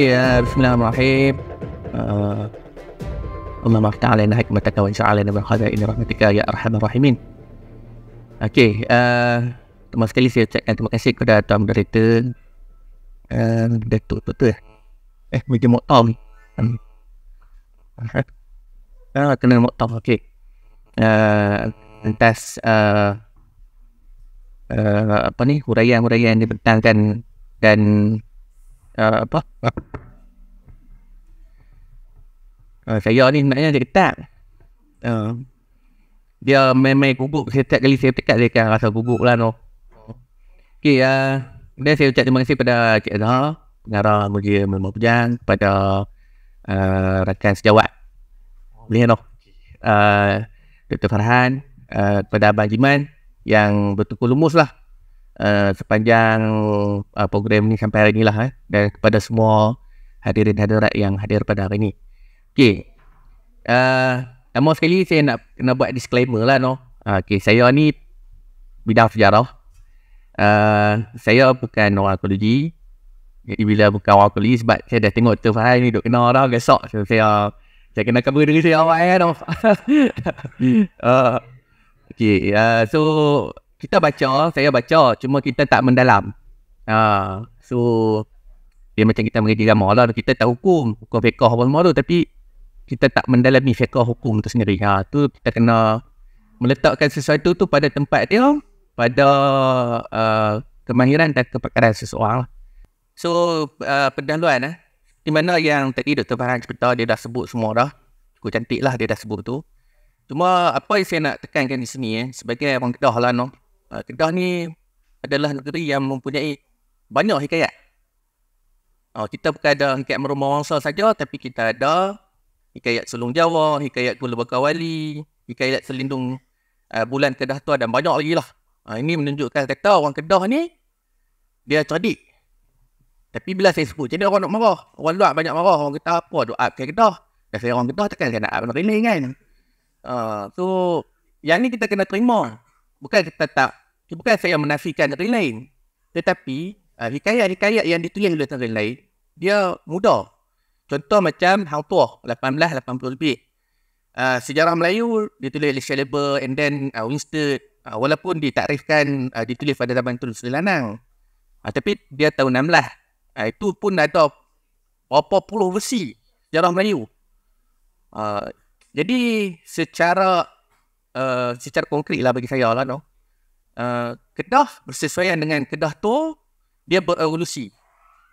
Ya, bismillahirrahmanirrahim. Uh, Allah maafkan alaihna hikmataka wa insya'alaihna wa khadainna rahmatika ya arhamar rahimin. Okey, uh, teman sekali saya ucapkan terima kasih kepada Tuan dari tu, uh, Datuk Tuan Eh, eh Mujer Moktam um, Kena mau okey Okay. Uh, lantas uh, uh, Apa ni, huraian-huraian yang dibentangkan Dan apa? Ha. Uh, saya ni sebenarnya dia ketat. Uh, dia main-main gugup setiap kali saya tekat dia kan rasa gugup lah no. Okey, uh, dan saya ucap terima kasih pada Cik Azhar, pengarah Mujia Melma Pujang, kepada uh, rakan sejawat. Boleh no? Uh, Dr. Farhan, uh, kepada Abang Jiman yang betul lumus lah Eh, sepanjang uh, program ni sampai hari ni lah eh. Dan kepada semua hadirin hadirat yang hadir pada hari ni Okay uh, eh, Nama sekali saya nak kena buat disclaimer lah no ah, Okay saya ni bidang sejarah uh, Saya bukan orang ekologi Jadi bila bukan orang ekologi sebab saya dah tengok tu Fahai ni duduk kenal orang gesok so, saya saya kena cover diri saya awak eh no? Okay uh, so kita baca, saya baca cuma kita tak mendalam. Ha, so dia macam kita mengaji agama lah. Kita tak hukum. Hukum fiqah apa semua tu. Tapi kita tak mendalami fiqah hukum tu sendiri. Ha, tu kita kena meletakkan sesuatu tu pada tempat dia. Pada uh, kemahiran dan kepakaran seseorang. Lah. So uh, pendahuluan eh. Di mana yang tadi Dr. Farhan cerita dia dah sebut semua dah. Cukup cantik lah dia dah sebut tu. Cuma apa yang saya nak tekankan di sini eh. Sebagai orang kedah lah no. Ah, Kedah ni adalah negeri yang mempunyai banyak hikayat. Uh, kita bukan ada hikayat merumah wangsa saja tapi kita ada hikayat Sulung Jawa, hikayat Kuala Bakawali, hikayat Selindung uh, Bulan Kedah tu dan banyak lagi lah. Uh, ini menunjukkan kata orang Kedah ni dia cerdik. Tapi bila saya sebut, jadi orang nak marah. Orang luar banyak marah. Orang kata apa, doa ke Kedah. Dan saya orang Kedah takkan saya nak benda kan. Uh, so, yang ni kita kena terima. Bukan kita tak bukan saya menafikan negeri lain. Tetapi, uh, hikayat-hikayat yang ditulis oleh orang lain, dia mudah. Contoh macam Hang Tuah, 80 lebih. Uh, sejarah Melayu ditulis oleh Shalabar and then uh, Winston. Uh, walaupun ditakrifkan, uh, ditulis pada zaman Tun Sri Lanang. Uh, tapi dia tahun 16. Uh, itu pun ada berapa puluh versi sejarah Melayu. Uh, jadi secara uh, secara konkret lah bagi saya lah. No? Uh, Eh, Kedah bersesuaian dengan Kedah tu dia berevolusi.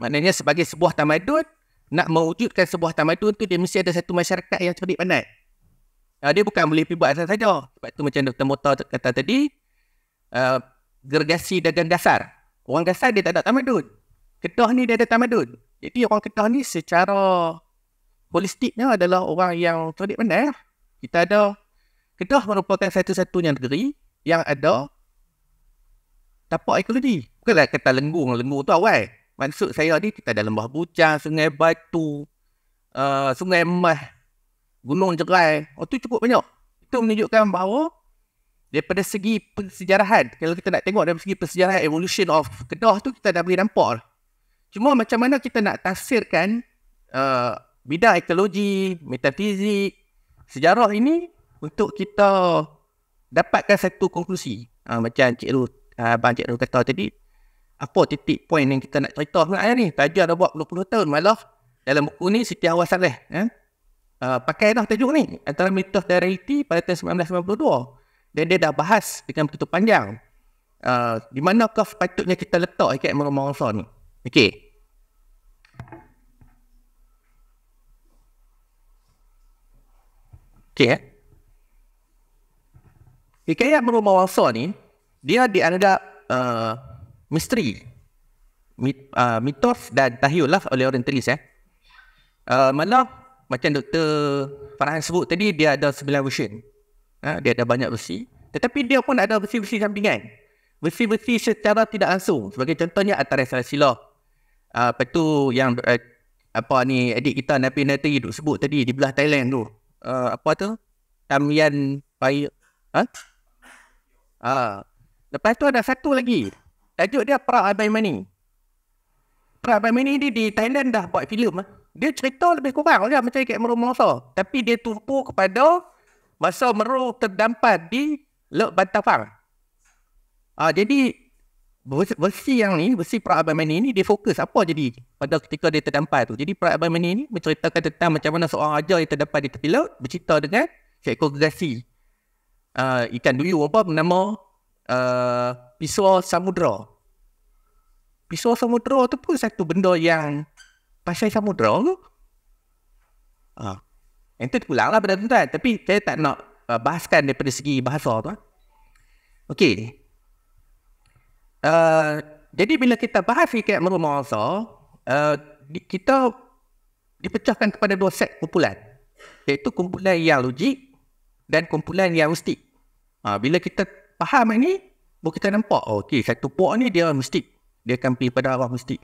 Maknanya sebagai sebuah tamadun nak mewujudkan sebuah tamadun tu dia mesti ada satu masyarakat yang cerdik pandai. Uh, eh, dia bukan boleh pergi buat asal saja. Sebab tu macam Dr. Mota kata tadi uh, eh, gergasi dagang dasar. Orang dasar dia tak ada tamadun. Kedah ni dia ada tamadun. Jadi orang Kedah ni secara holistiknya adalah orang yang cerdik pandai. Kita ada Kedah merupakan satu-satunya negeri yang ada tapak ekologi. Bukanlah kata lenggung, lenggung tu awal. Maksud saya ni kita ada lembah bucang, sungai batu, uh, sungai emas, gunung jerai. Oh tu cukup banyak. Itu menunjukkan bahawa daripada segi persejarahan, kalau kita nak tengok daripada segi persejarahan evolution of Kedah tu kita dah boleh nampak. Lah. Cuma macam mana kita nak tafsirkan uh, bidang ekologi, metafizik, sejarah ini untuk kita dapatkan satu konklusi. Uh, macam Cik Ruth uh, ah, bajet orang kata tadi apa titik poin yang kita nak cerita pula ni tajuk dah buat 20 tahun malah dalam buku ni Siti Awas Saleh eh? uh, ah, pakai dah tajuk ni antara mitos dan realiti pada tahun 1992 dan dia dah bahas dengan begitu panjang uh, di manakah sepatutnya kita letak ikat merumah ni Okay. Okay. eh. Hikayat merumah wangsa ni dia dianggap uh, misteri Mit, uh, mitos dan tahyul lah oleh orientalis eh. Uh, malah macam Dr. Farhan sebut tadi dia ada sembilan versi. Uh, ha, dia ada banyak versi. Tetapi dia pun ada versi-versi sampingan. Versi-versi secara tidak langsung. Sebagai contohnya antara Salasila. Uh, ah, lepas tu yang uh, apa ni adik kita Nabi Nabi duk sebut tadi di belah Thailand tu. Uh, apa tu? Tamian Pai... Ha? Huh? Ah. Uh, Lepas tu ada satu lagi. Tajuk dia Prak Abai Mani. Prak Abai Mani ni di Thailand dah buat filem. Ah. Dia cerita lebih kurang lah macam Kek Meru Mosa. Tapi dia tumpu kepada masa Meru terdampak di Lok Bantafang. Ah, jadi versi yang ni, versi Prak Abai Mani ni dia fokus apa jadi pada ketika dia terdampak tu. Jadi Prak Abai Mani ni menceritakan tentang macam mana seorang raja yang terdampak di tepi laut bercerita dengan Kek Kogasi. Uh, ah, ikan duyu apa nama uh, pisau samudra. Pisau samudra tu pun satu benda yang pasal samudra tu. Ah. Uh, Entah pulang lah pada tuan-tuan. Tapi saya tak nak uh, bahaskan daripada segi bahasa tu. Ah. Okey. Uh, jadi bila kita bahas ikat merumah asa, uh, kita dipecahkan kepada dua set kumpulan. Iaitu kumpulan yang logik dan kumpulan yang mustik. Uh, ah, bila kita faham ini baru kita nampak oh, okey satu puak ni dia mistik dia akan pergi pada arah mistik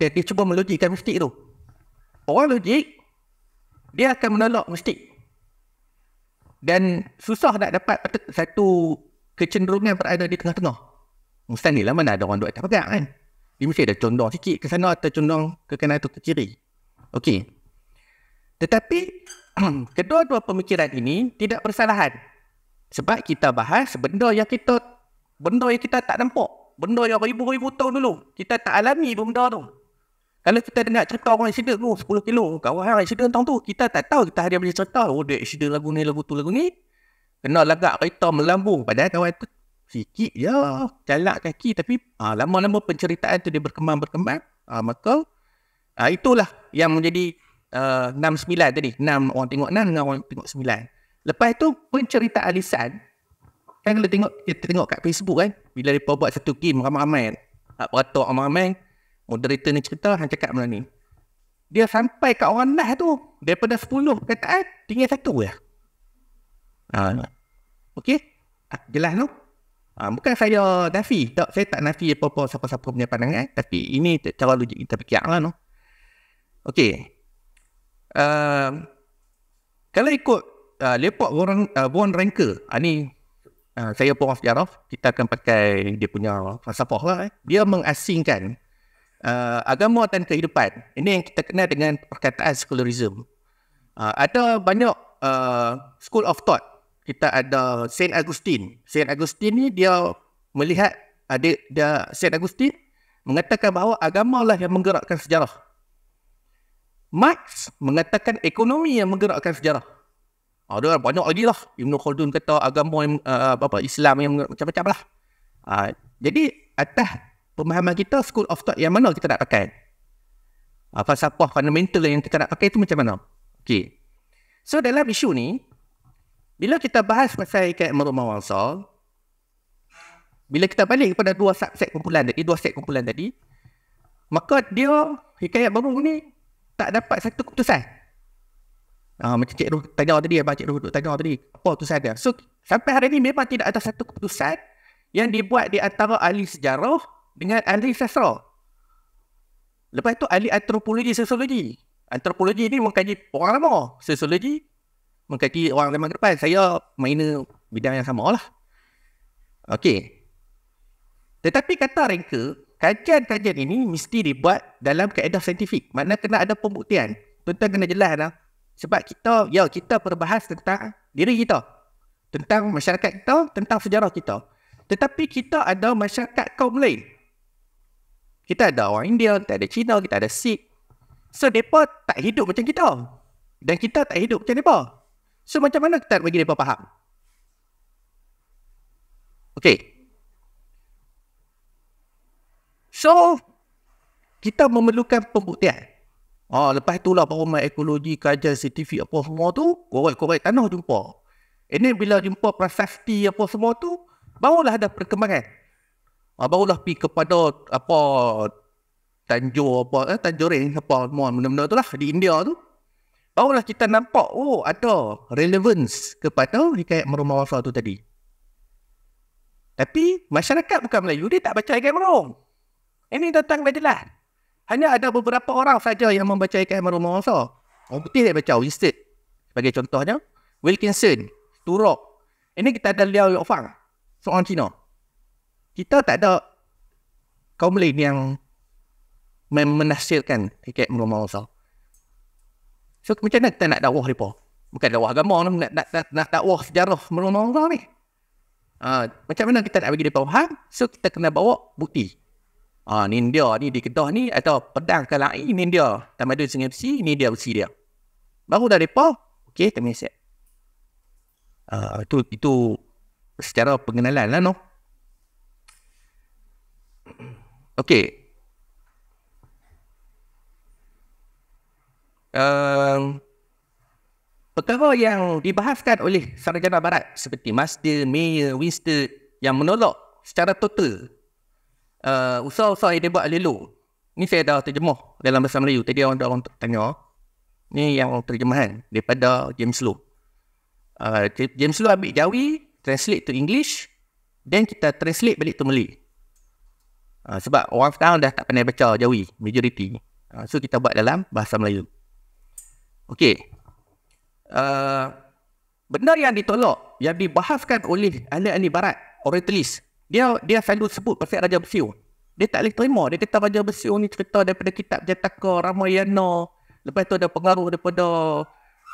dia, dia cuba melogikkan mistik tu orang logik dia akan menolak mistik dan susah nak dapat satu kecenderungan berada di tengah-tengah Mustahil ni lah mana ada orang duduk atas pegang kan dia mesti ada condong sikit ke sana atau condong ke kanan atau ke kiri okey tetapi kedua-dua pemikiran ini tidak bersalahan sebab kita bahas benda yang kita benda yang kita tak nampak. Benda yang ribu-ribu tahun dulu. Kita tak alami benda tu. Kalau kita nak cerita orang accident tu, oh, 10 kilo, kawan orang accident tahun tu, kita tak tahu kita hari boleh cerita, oh dia accident lagu ni, lagu tu, lagu ni. Kena lagak kereta melambung. Padahal kawan tu, sikit je, jalan kaki. Tapi ha, lama-lama penceritaan tu dia berkembang-berkembang. Ha, maka, ha, itulah yang menjadi uh, ha, 6-9 tadi. 6 orang tengok 6 dengan orang tengok 9. Lepas tu cerita alisan Kan kalau tengok Kita tengok kat Facebook kan Bila mereka buat satu game ramai-ramai kan, Tak beratuk ramai-ramai Moderator ni cerita Han cakap malam ni Dia sampai kat orang last tu Daripada 10 kataan Tinggal satu je ha. Okay ha, Jelas tu ha, Bukan saya nafi tak, Saya tak nafi apa-apa Siapa-siapa punya pandangan Tapi ini cara logik kita fikir lah tu Okay uh, ehm, Kalau ikut uh, ah, Leopard von, uh, ah, von Ranker uh, Ni uh, Saya pun jarof. Kita akan pakai Dia punya Fasafah lah eh. Dia mengasingkan uh, Agama dan kehidupan Ini yang kita kenal dengan Perkataan secularism uh, Ada banyak uh, School of thought Kita ada Saint Augustine Saint Augustine ni Dia melihat ada dia Saint Augustine mengatakan bahawa agama lah yang menggerakkan sejarah. Marx mengatakan ekonomi yang menggerakkan sejarah. Ha, dia banyak lagi lah. Ibn Khaldun kata agama uh, apa, Islam yang macam-macam lah. Ha, jadi atas pemahaman kita, school of thought yang mana kita nak pakai? Ha, falsafah fundamental yang kita nak pakai itu macam mana? Okay. So dalam isu ni, bila kita bahas pasal ikat Merut Mawansal, bila kita balik kepada dua subset kumpulan tadi, dua set kumpulan tadi, maka dia, hikayat baru ni, tak dapat satu keputusan. Uh, macam Cik Ruh tanya tadi, Abang Cik Ruh duduk tanya tadi, apa oh, tu saya So, sampai hari ini memang tidak ada satu keputusan yang dibuat di antara ahli sejarah dengan ahli sastra. Lepas tu ahli antropologi sosiologi. Antropologi ni mengkaji orang lama. Sosiologi mengkaji orang zaman depan. Saya minor bidang yang sama lah. Okay. Tetapi kata Rengke, kajian-kajian ini mesti dibuat dalam kaedah saintifik. Maknanya kena ada pembuktian. Tuan-tuan kena jelas lah. Sebab kita, ya kita berbahas tentang diri kita. Tentang masyarakat kita, tentang sejarah kita. Tetapi kita ada masyarakat kaum lain. Kita ada orang India, kita ada Cina, kita ada Sikh. So, mereka tak hidup macam kita. Dan kita tak hidup macam mereka. So, macam mana kita nak bagi mereka faham? Okay. So, kita memerlukan pembuktian. Ha, lepas tu lah baru main ekologi, kajian, sertifik apa semua tu, korek-korek tanah jumpa. Ini bila jumpa prasasti apa semua tu, barulah ada perkembangan. Ha, barulah pi kepada apa tanjur apa, eh, tanjuring apa, benda-benda tu lah di India tu. Barulah kita nampak, oh ada relevance kepada hikayat merumah wafa tu tadi. Tapi masyarakat bukan Melayu, dia tak baca hikayat merumah. Ini datang dah jelas. Hanya ada beberapa orang saja yang membaca IKM Rumah Masa. Orang putih dia baca Winston. Sebagai contohnya, Wilkinson, Turok. Ini kita ada Liao Yofang, seorang Cina. Kita tak ada kaum lain yang menasirkan IKM Rumah Masa. So, macam mana kita nak dakwah mereka? Bukan dakwah agama, nak, nak, nak, nak, nak dakwah sejarah Rumah Masa ni. Uh, macam mana kita nak bagi mereka faham? So, kita kena bawa bukti uh, ha, Nindia ni di Kedah ni atau pedang ke lain Nindia tamadun Sungai Besi ni dia usi dia baru dah depa okey termeset uh, ha, itu itu secara pengenalan lah no okey Um, perkara yang dibahaskan oleh sarjana barat seperti Master, Mayor, Winston yang menolak secara total uh, usaha-usaha yang dia buat lelo. Ni saya dah terjemah dalam bahasa Melayu. Tadi orang dah untuk tanya. Ni yang terjemahan daripada James Low. Uh, James Low ambil Jawi, translate to English. Then kita translate balik to Malay. Uh, sebab orang sekarang dah tak pandai baca Jawi, majority. Uh, so kita buat dalam bahasa Melayu. Okay. Uh, benda yang ditolak, yang dibahaskan oleh ahli-ahli barat, orientalist, dia dia selalu sebut pasal Raja Besiu. Dia tak boleh terima. Dia kata Raja Besiu ni cerita daripada kitab Jataka Ramayana. Lepas tu ada pengaruh daripada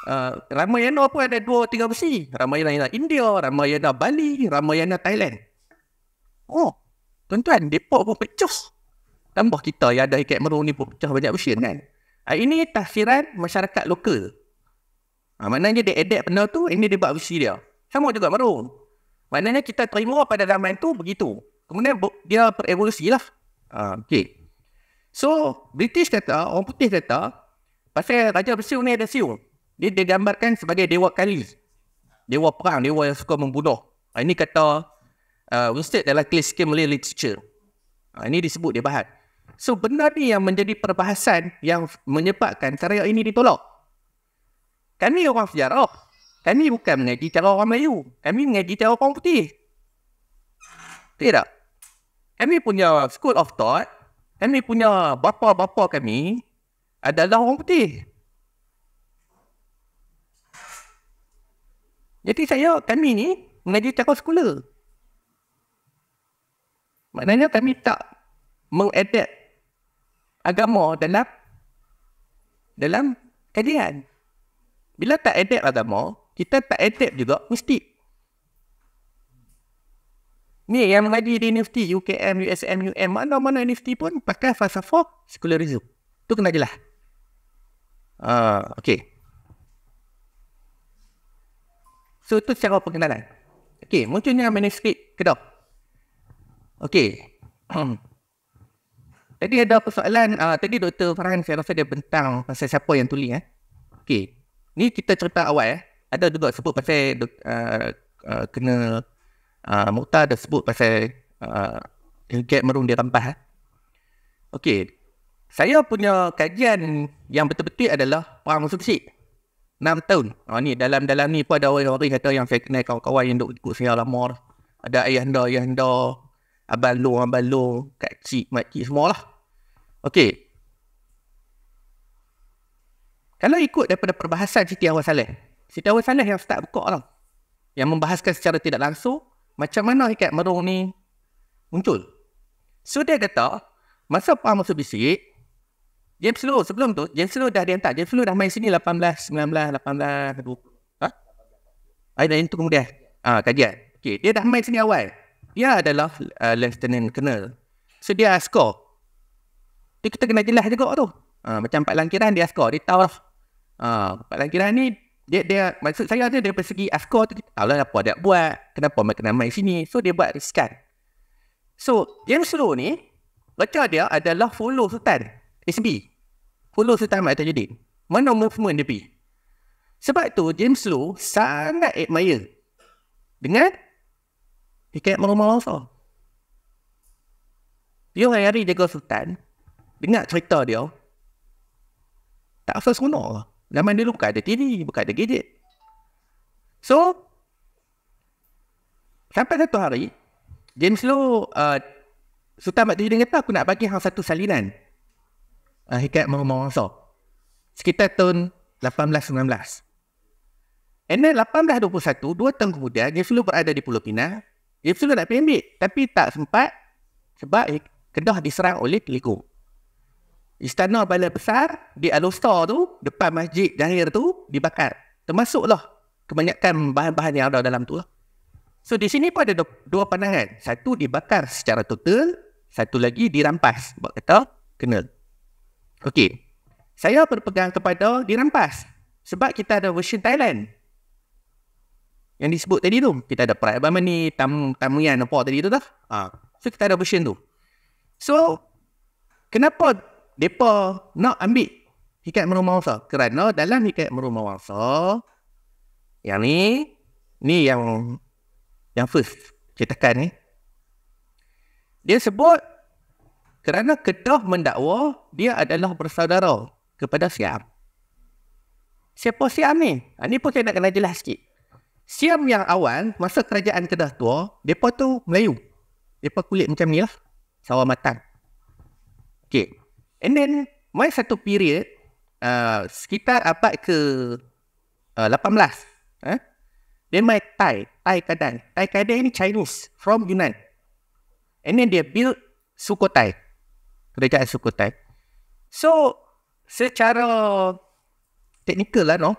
uh, Ramayana pun ada dua tiga besi. Ramayana India, Ramayana Bali, Ramayana Thailand. Oh, tuan-tuan, mereka pun pecus. Tambah kita yang ada ikat meru ni pun pecah banyak besi kan. Uh, ini tafsiran masyarakat lokal. Uh, maknanya dia adapt benda tu, ini dia buat besi dia. Sama juga marung. Maknanya kita terima pada zaman itu begitu. Kemudian dia berevolusi lah. Uh, ha, okay. So, British kata, orang putih kata, pasal Raja Bersiul ni ada siul. Dia digambarkan sebagai Dewa Kali. Dewa perang, Dewa yang suka membunuh. Uh, ini kata uh, Winston dalam klis Malay Literature. Uh, ini disebut dia bahan. So, benda ni yang menjadi perbahasan yang menyebabkan syariah ini ditolak. Kami orang sejarah. Kami bukan mengaji cara orang Melayu. Kami mengaji cara orang putih. Betul tak? Kami punya school of thought, kami punya bapa-bapa kami adalah orang putih. Jadi saya, kami ni mengaji cara sekolah. Maknanya kami tak mengadapt agama dalam dalam kajian. Bila tak adapt agama, kita tak adapt juga mesti ni yang mengaji di NFT UKM USM UM mana-mana NFT pun pakai fasa falsafah sekularism tu kena jelah uh, ah, ok so tu secara perkenalan ok munculnya manuskrip kedok ok tadi ada persoalan uh, tadi Dr. Farhan saya rasa dia bentang pasal siapa yang tulis eh. ok ni kita cerita awal eh ada juga sebut pasal uh, uh, kena uh, Mokhtar ada sebut pasal uh, get merung dia rampas. Eh. Okey. Saya punya kajian yang betul-betul adalah perang suksi. 6 tahun. Oh, ni dalam-dalam ni pun ada orang-orang kata yang saya kenal kawan-kawan yang duduk ikut saya lama. Ada ayah anda, ayah anda, abang long, abang long, kakcik, makcik lah. Okey. Kalau ikut daripada perbahasan Siti Awal si teori sana yang start buka lah. Yang membahaskan secara tidak langsung macam mana ikat merung ni muncul. So dia kata, masa Pak masuk bisik, James Lowe sebelum tu, James Lowe dah dihantar. James Lowe dah main sini 18, 19, 18, 20. Ha? Ada yang tu kemudian. Ha, kajian. Okay, dia dah main sini awal. Dia adalah uh, Lieutenant Colonel. So dia askor. Dia kita kena jelas juga tu. Ha, macam Pak Langkiran dia askor. Dia tahu lah. Ha, Pak Langkiran ni dia dia maksud saya ada dari segi askor tu kita tahu lah apa dia buat kenapa mereka nama sini so dia buat riskan so James Lowe ni baca dia adalah follow Sultan SB follow Sultan Ahmad Tajuddin mana movement dia pergi sebab tu James Lowe sangat admire dengan Hikayat Mahumah Wawasa dia hari-hari jaga Sultan dengar cerita dia tak rasa senang lah Zaman dulu bukan ada TV, bukan ada gadget. So, sampai satu hari, James Lowe, uh, Sultan Mak Tujuh kata, aku nak bagi hal satu salinan. Uh, ah, hikat Mawangsa. Sekitar tahun 1819. And then 1821, dua tahun kemudian, James Lowe berada di Pulau Pinang. James Lowe nak pembik, tapi tak sempat sebab eh, Kedah diserang oleh Telikum. Istana Bala Besar di Alusta tu, depan masjid Jahir tu, dibakar. Termasuklah kebanyakan bahan-bahan yang ada dalam tu lah. So di sini pun ada dua pandangan. Satu dibakar secara total, satu lagi dirampas. Buat kata, kena. Okey. Saya berpegang kepada dirampas. Sebab kita ada version Thailand. Yang disebut tadi tu. Kita ada perayaan Abang Mani, Tam, Tamuyan apa tadi tu dah. Ha. So kita ada version tu. So, kenapa mereka nak ambil Hikayat merumah wangsa. Kerana dalam hikayat merumah wangsa, yang ni, ni yang yang first ceritakan ni. Dia sebut kerana Kedah mendakwa dia adalah bersaudara kepada Siam. Siapa Siam ni? Ha, ni pun saya nak kena jelas sikit. Siam yang awal, masa kerajaan Kedah tua, mereka tu Melayu. Mereka kulit macam ni lah. Sawah matang. Okay. And then my satu period uh, sekitar apa ke uh, 18 eh? Then my Thai, Thai Kadan. Thai Kadan ni Chinese from Yunnan. And then they build Sukhothai. Kerajaan Sukhothai. So, secara teknikal lah no.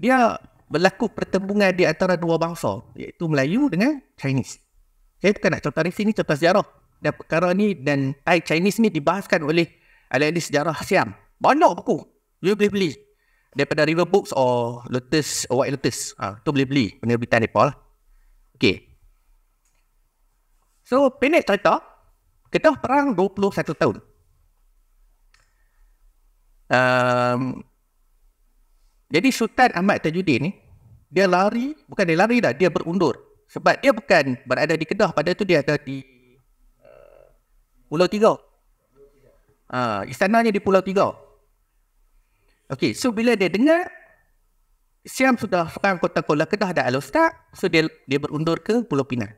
Dia berlaku pertembungan di antara dua bangsa. Iaitu Melayu dengan Chinese. Saya okay, bukan nak contoh di sini, contoh sejarah dan perkara ni dan Thai Chinese ni dibahaskan oleh ahli sejarah Siam. Banyak buku. You boleh beli. Daripada River Books or Lotus or White Lotus. Ha, tu boleh beli. Penerbitan mereka lah. Okay. So, pendek cerita. Kita perang 21 tahun. Um, jadi Sultan Ahmad Tajuddin ni, dia lari, bukan dia lari dah, dia berundur. Sebab dia bukan berada di Kedah pada tu dia ada di Pulau Tiga, Ha, ah, istananya di Pulau Tiga. Okey, so bila dia dengar Siam sudah farm kota Kuala Kedah dan al so dia dia berundur ke Pulau Pinang.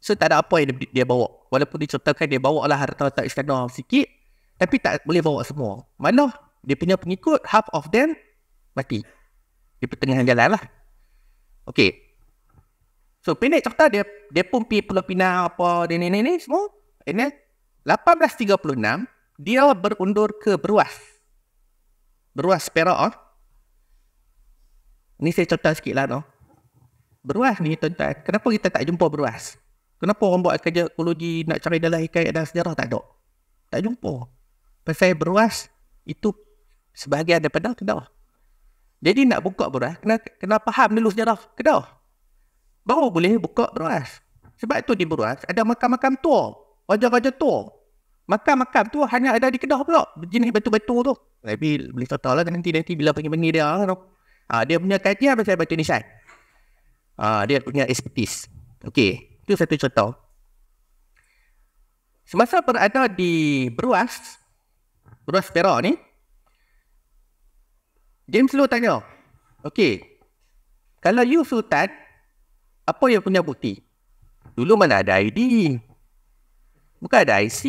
So tak ada apa yang dia, dia bawa. Walaupun diceritakan dia bawa lah harta tak istana sikit, tapi tak boleh bawa semua. Mana dia punya pengikut, half of them mati. Di pertengahan jalan lah. Okey, So pendek cerita dia dia pun pergi Pulau Pinang apa dia ni ni ni semua. And then 1836 dia berundur ke Beruas. Beruas Perak oh. Ni saya cerita sikit lah No. Beruas ni tuan-tuan, kenapa kita tak jumpa beruas? Kenapa orang buat kerja ekologi nak cari dalam hikayat dan sejarah tak ada? Tak jumpa. Pasal beruas itu sebahagian daripada kedah. Jadi nak buka beruas, kena, kena faham dulu sejarah kedah. Baru boleh buka beruas. Sebab itu di beruas ada makam-makam tua raja-raja tu, Makan-makan tu hanya ada di Kedah pula. Jenis batu-batu tu. Tapi boleh kata lah nanti-nanti bila pergi benda dia. Kan? Ha, dia punya kajian pasal batu nisan. Ah, ha, dia punya expertise. Okey. Itu satu contoh. Semasa berada di Beruas. Beruas Perak ni. James Lowe tanya. Okey. Kalau you Sultan. Apa yang punya bukti? Dulu mana ada ID. Bukan ada IC.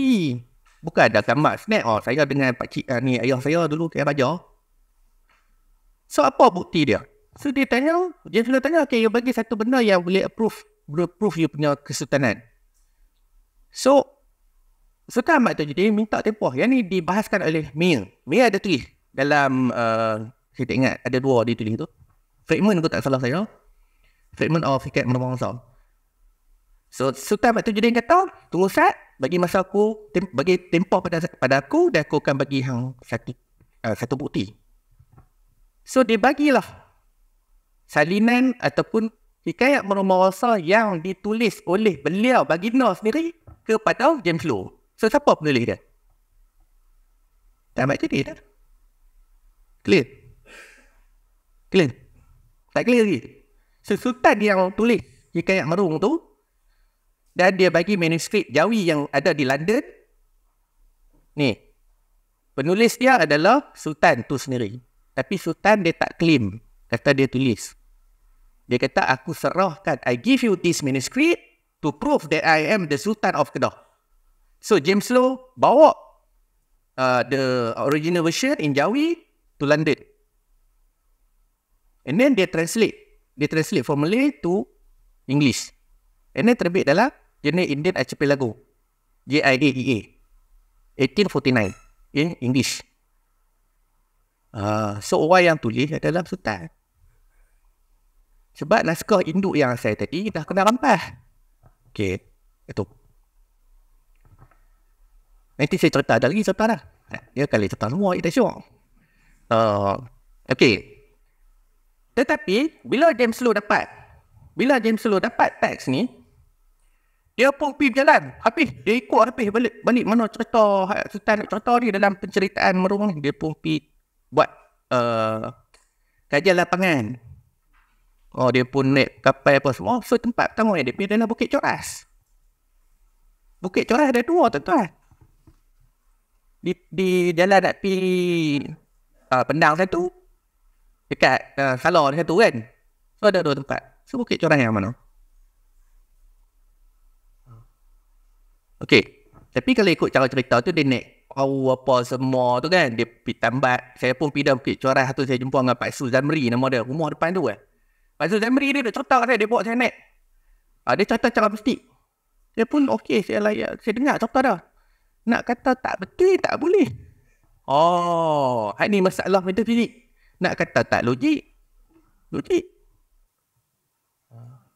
Bukan ada gambar snap. Oh, saya dengan pak cik ah, ni ayah saya dulu kena belajar. So apa bukti dia? So dia tanya, dia sila tanya, okay, you bagi satu benda yang boleh approve, boleh approve you punya kesultanan. So, Sultan Ahmad tu jadi minta tempoh. Yang ni dibahaskan oleh Mia. Mia ada tulis dalam, uh, saya tak ingat, ada dua dia tulis tu. Fragment aku tak salah saya. Fragment of Hikat Menemang So Sultan Batu Judin kata, tunggu Ustaz, bagi masa aku, tem- bagi tempoh pada, pada aku dan aku akan bagi hang satu, uh, satu bukti. So dia bagilah salinan ataupun hikayat merumah yang ditulis oleh beliau bagi baginda sendiri kepada James Lowe. So siapa penulis dia? Tak baik jadi dah. Clear? Clear? Tak clear lagi? So Sultan yang tulis hikayat merung tu dan dia bagi manuskrip Jawi yang ada di London. Ni. Penulis dia adalah Sultan tu sendiri. Tapi Sultan dia tak claim kata dia tulis. Dia kata aku serahkan I give you this manuscript to prove that I am the Sultan of Kedah. So James Lowe bawa uh, the original version in Jawi to London. And then dia translate. Dia translate formally to English. And then terbit dalam jenis Indian Archipelago JIDEA 1849 in English uh, so orang yang tulis adalah sultan sebab naskah induk yang saya tadi dah kena rampas Okay, itu nanti saya cerita ada lagi cerita lah. Eh, dia kali cerita semua kita syok uh, okey tetapi bila James Lowe dapat bila James Lowe dapat teks ni dia pun pergi berjalan habis dia ikut habis balik balik mana cerita sultan nak cerita ni dalam penceritaan merung ni dia pun pergi buat uh, kajian lapangan oh dia pun naik kapal apa semua oh, so tempat pertama dia pergi dalam bukit coras bukit coras ada dua tuan-tuan di, di jalan nak pergi uh, pendang satu dekat uh, salar satu kan so ada dua tempat so bukit coras yang mana Okey. Tapi kalau ikut cara cerita tu dia naik power apa semua tu kan dia pergi tambat saya pun pergi dalam bukit corai satu saya jumpa dengan Pak Suzamri nama dia rumah depan tu kan Pak Suzamri dia dah cerita saya dia bawa saya naik ha, dia cerita cara mistik dia pun okey saya layak saya dengar cerita dah nak kata tak betul tak boleh oh ini masalah metafizik nak kata tak logik logik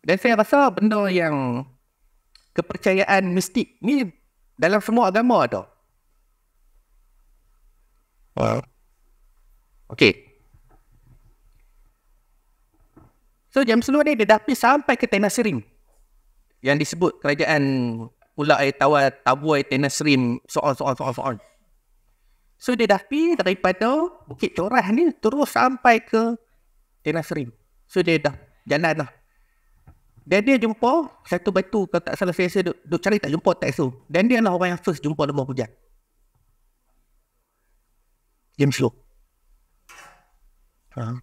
dan saya rasa benda yang kepercayaan mistik ni dalam semua agama ada. Wow. Okay. So jam Lewis ni dia dah sampai ke Tenasserim yang disebut kerajaan pula air tawar tabu air Tenasserim so on so on so on so on. So dia dah pergi daripada Bukit Corah ni terus sampai ke Tenasserim. So dia dah jalan lah dan dia jumpa satu batu kalau tak salah saya rasa duk, duk cari tak jumpa tak so. Dan dia lah orang yang first jumpa lembah hujan. James slow. Ha.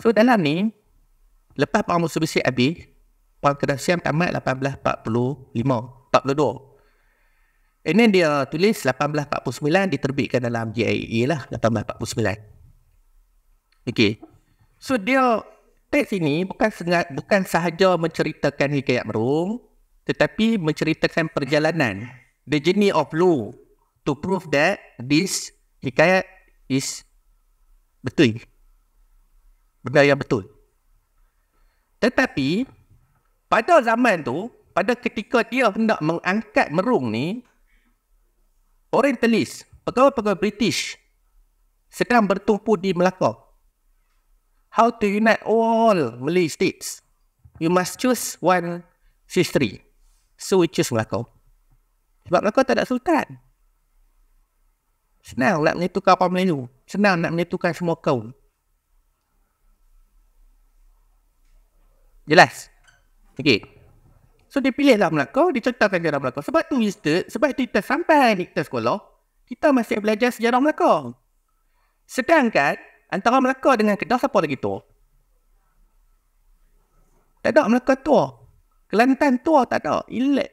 So dalam ni lepas Pak Musa Besi habis Pak Kedasian tamat 1845 42. Ini dia tulis 1849 diterbitkan dalam GIA lah 1849. Okay. So dia teks ini bukan sengat, bukan sahaja menceritakan hikayat merung tetapi menceritakan perjalanan the journey of Lu to prove that this hikayat is betul benda yang betul tetapi pada zaman tu pada ketika dia hendak mengangkat merung ni orientalis pegawai-pegawai British sedang bertumpu di Melaka how to unite all Malay states? You must choose one sisteri. So we choose Melaka. Sebab Melaka tak ada sultan. Senang nak menitukan kaum Melayu. Senang nak menitukan semua kaum. Jelas? Okey. So dia pilihlah Melaka, diceritakan sejarah Melaka. Sebab tu Ustaz, sebab itu kita sampai di kita sekolah, kita masih belajar sejarah Melaka. Sedangkan antara Melaka dengan Kedah siapa lagi tua? Tak ada Melaka tua. Kelantan tua tak ada. Ilek.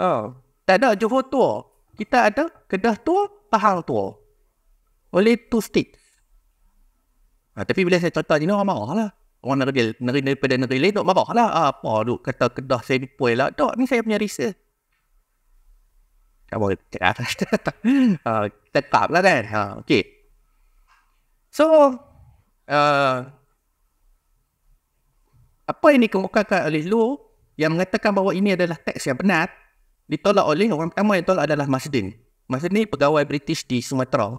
Oh. Ha. Tak ada Johor tua. Kita ada Kedah tua, Pahang tua. Oleh two states. Ha, tapi bila saya contoh ni, orang marah lah. Orang negeri, negeri daripada negeri lain, tak marah lah. Apa duk kata Kedah saya nipu lah. Tak, ni saya punya risa. Tak boleh cakap. Ha, Tetap lah kan. Ha, okay. So uh, apa yang dikemukakan oleh Lu yang mengatakan bahawa ini adalah teks yang benar ditolak oleh orang pertama yang tolak adalah Masdin. Masdin ni pegawai British di Sumatera.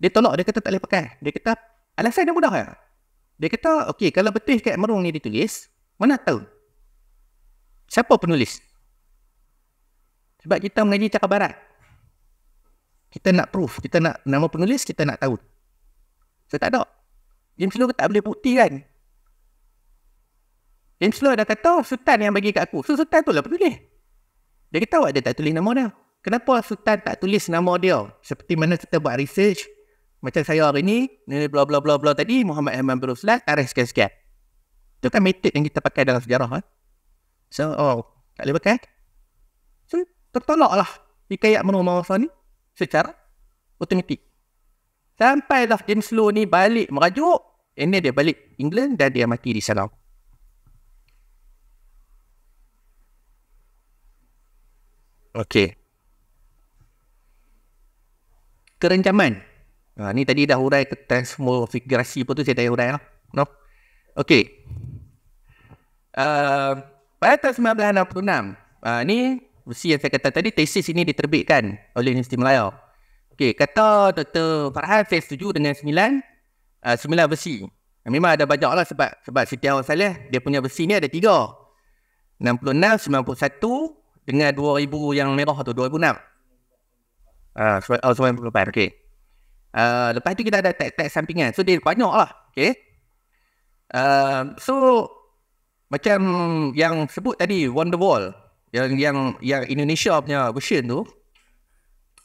Dia tolak dia kata tak boleh pakai. Dia kata alasan dia mudah ya. Dia kata okey kalau betul kat merung ni ditulis mana tahu. Siapa penulis? Sebab kita mengaji cakap barat. Kita nak proof, kita nak nama penulis, kita nak tahu saya tak ada. James Lowe tak boleh bukti kan. James Lowe dah kata oh, sultan yang bagi kat aku. So sultan tu lah penulis. Dia kata awak dia tak tulis nama dia. Kenapa sultan tak tulis nama dia? Seperti mana kita buat research. Macam saya hari ni. Bla bla bla bla tadi. Muhammad Ahmad bin Ruslan. Tarikh sekian-sekian. Itu kan metode yang kita pakai dalam sejarah. Eh? So oh. Tak boleh pakai. So tertolak lah. Ika yang menurut ni. Secara. Otomatik sampai Sampailah James Low ni balik merajuk. And eh, then dia balik England dan dia mati di sana. Okay. Kerencaman. Ha, ni tadi dah hurai ke transmigrasi pun tu saya dah hurai lah. No? Okay. Uh, ehm, pada tahun 1966, uh, ha, ni versi yang saya kata tadi, tesis ini diterbitkan oleh Universiti Melayu. Okey, kata Dr. Farhan fase 7 dengan 9 uh, 9 besi. Memang ada banyak lah sebab sebab Siti Awang Saleh dia punya besi ni ada 3. 66, 91 dengan 2000 yang merah tu 2006. Ah, uh, so, oh, 94. Okey. Uh, lepas tu kita ada tag-tag sampingan. So dia banyak lah. Okay. Uh, ah, so macam yang sebut tadi Wonderwall. Yang yang yang Indonesia punya version tu.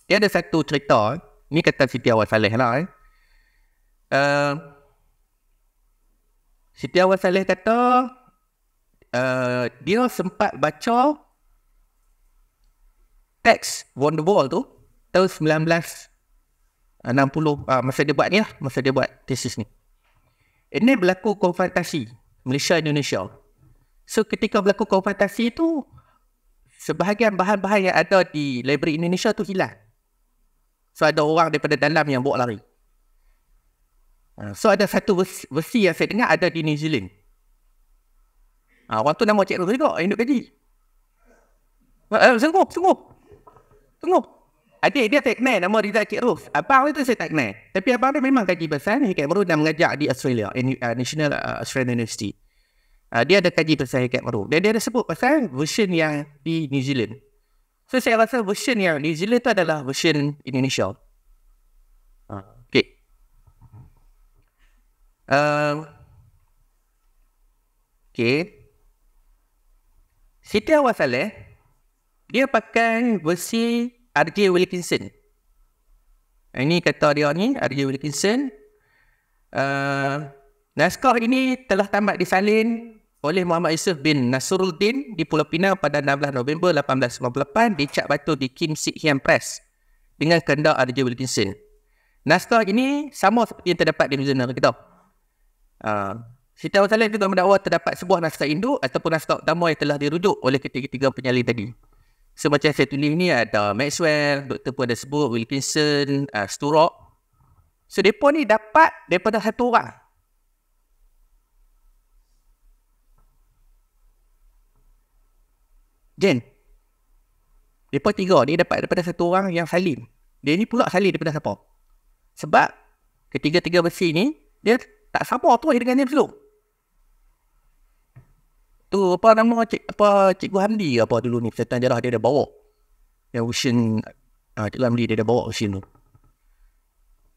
Dia ada satu cerita eh. Ni kata Siti Awal Saleh lah eh. Uh, Siti Awal Saleh kata uh, Dia sempat baca Teks Wonderwall tu Tahun 1960 uh, ah, Masa dia buat ni lah Masa dia buat tesis ni Ini berlaku konfrontasi Malaysia-Indonesia So ketika berlaku konfrontasi tu Sebahagian bahan-bahan yang ada di Library Indonesia tu hilang So ada orang daripada dalam yang bawa lari. Ha, so ada satu versi yang saya dengar ada di New Zealand. Ha, orang tu nama Cik Ruz juga, induk kaji. Ha, eh, sungguh, sungguh. Sungguh. Adik dia tak kenal nama Rizal Cik Ruz. Abang dia tu saya tak kenal. Tapi abang dia memang kaji besar ni. Hikmat Maru dan mengajar di Australia. In, uh, National uh, Australian University. Uh, dia ada kaji besar Hikmat Maru. Dan dia ada sebut pasal version yang di New Zealand. So saya rasa version yang New Zealand tu adalah version Indonesia. Ah. Okay. Um, okay. Siti Awal dia pakai versi R.J. Wilkinson. Ini kata dia ni, R.J. Wilkinson. Uh, naskah ini telah tamat disalin oleh Muhammad Yusuf bin Nasruddin di Pulau Pinang pada 16 November 1898 di Cak Batu di Kim Sik Hian Press dengan kehendak R.J. Wilkinson. Naskah ini sama seperti yang terdapat di Museum kita. Uh, Sita Masalah juga mendakwa terdapat sebuah naskah Hindu ataupun naskah utama yang telah dirujuk oleh ketiga-tiga penyali tadi. Semacam so, saya tulis ni ada Maxwell, Dr. pun ada sebut, Wilkinson, uh, Sturok. So, mereka ni dapat daripada satu orang. Jen Mereka tiga ni dapat daripada satu orang yang salim Dia ni pula salim daripada siapa Sebab ketiga-tiga besi ni Dia tak sama tu dengan dia dulu. Tu apa nama cik, apa cikgu Hamdi apa dulu ni Pesatuan jarah dia dah bawa Yang Ocean uh, ah, Cikgu Hamdi dia dah bawa Ocean tu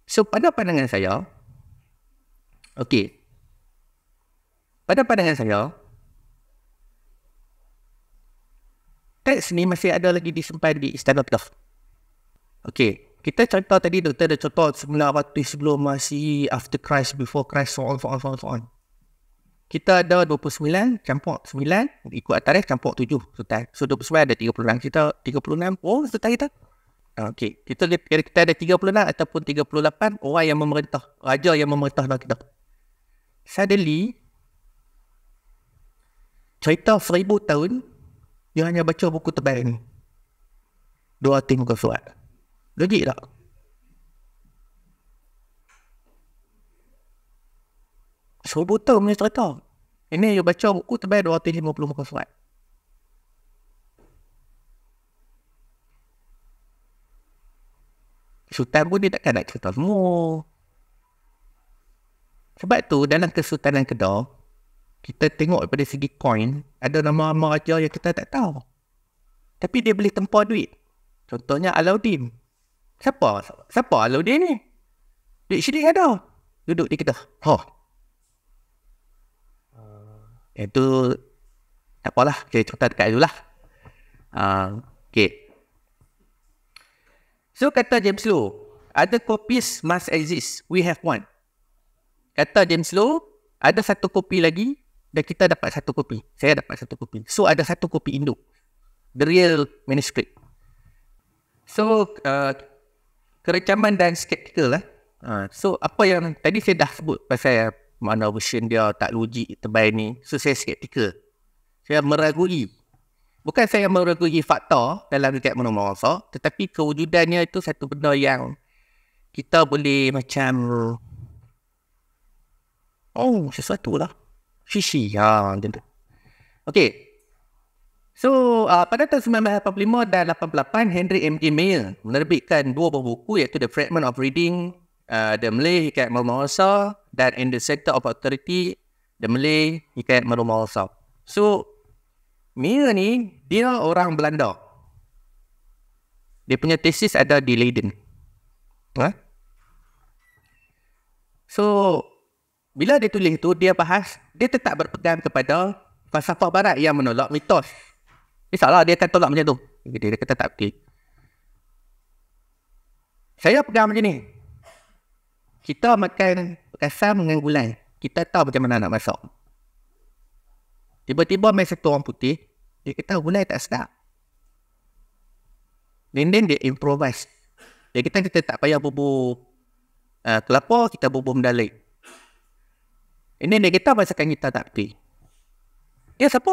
So pada pandangan saya Okay Pada pandangan saya teks ni masih ada lagi disimpan di Istana Tegak. Okey, kita cerita tadi doktor ada contoh semula waktu sebelum masih after Christ before Christ so on so on so on. So on. Kita ada 29 campur 9 ikut atas campur 7 sultan. So 29 ada 36 kita 36 oh sultan kita. Ah, okey, kita kira kita ada 36 ataupun 38 orang yang memerintah, raja yang memerintah dalam kita. Suddenly cerita seribu tahun dia hanya baca buku tebal ni Dua tim muka surat Logik tak? Suruh buta punya cerita Ini dia baca buku tebal puluh muka surat Sultan pun dia takkan nak cerita semua Sebab tu dalam kesultanan kedua kita tengok daripada segi coin, ada nama-nama raja yang kita tak tahu. Tapi dia boleh tempah duit. Contohnya Alauddin. Siapa siapa Alauddin ni? Duit sini ada. Duduk di kita. Ha. Huh. Ah. Uh. Itu tak apalah. Kita cerita dekat dulu lah. Uh, ah, okay. So kata James Lowe, ada copies must exist. We have one. Kata James Lowe, ada satu kopi lagi dan kita dapat satu kopi. Saya dapat satu kopi. So ada satu kopi induk. The real manuscript. So uh, kerecaman dan skeptikal lah. Eh. Uh, ha, so apa yang tadi saya dah sebut pasal mana version dia tak logik terbaik ni. So saya skeptical. Saya meragui. Bukan saya meragui fakta dalam dekat menomorasa. Tetapi kewujudannya itu satu benda yang kita boleh macam Oh, sesuatu lah. Shishi ha, ya, macam tu. Okay. So, uh, pada tahun 1985 dan 88, Henry M. K. Mayer menerbitkan dua buah buku iaitu The Fragment of Reading, uh, The Malay Hikayat Malmahasa dan In the Sector of Authority, The Malay Hikayat Malmahasa. So, Mayer ni, dia orang Belanda. Dia punya tesis ada di Leiden. Huh? Ha? So, bila dia tulis itu dia bahas dia tetap berpegang kepada falsafah barat yang menolak mitos misalnya dia akan tolak macam tu dia kata tak betul saya pegang macam ni kita makan kasam dengan gulai kita tahu macam mana nak masak tiba-tiba main satu orang putih dia kata gulai tak sedap Then, dia improvise. Dia kata kita tak payah bubur uh, kelapa, kita bubur mendalik. Ini dia kita masakan kita tak pergi. Dia ya, siapa?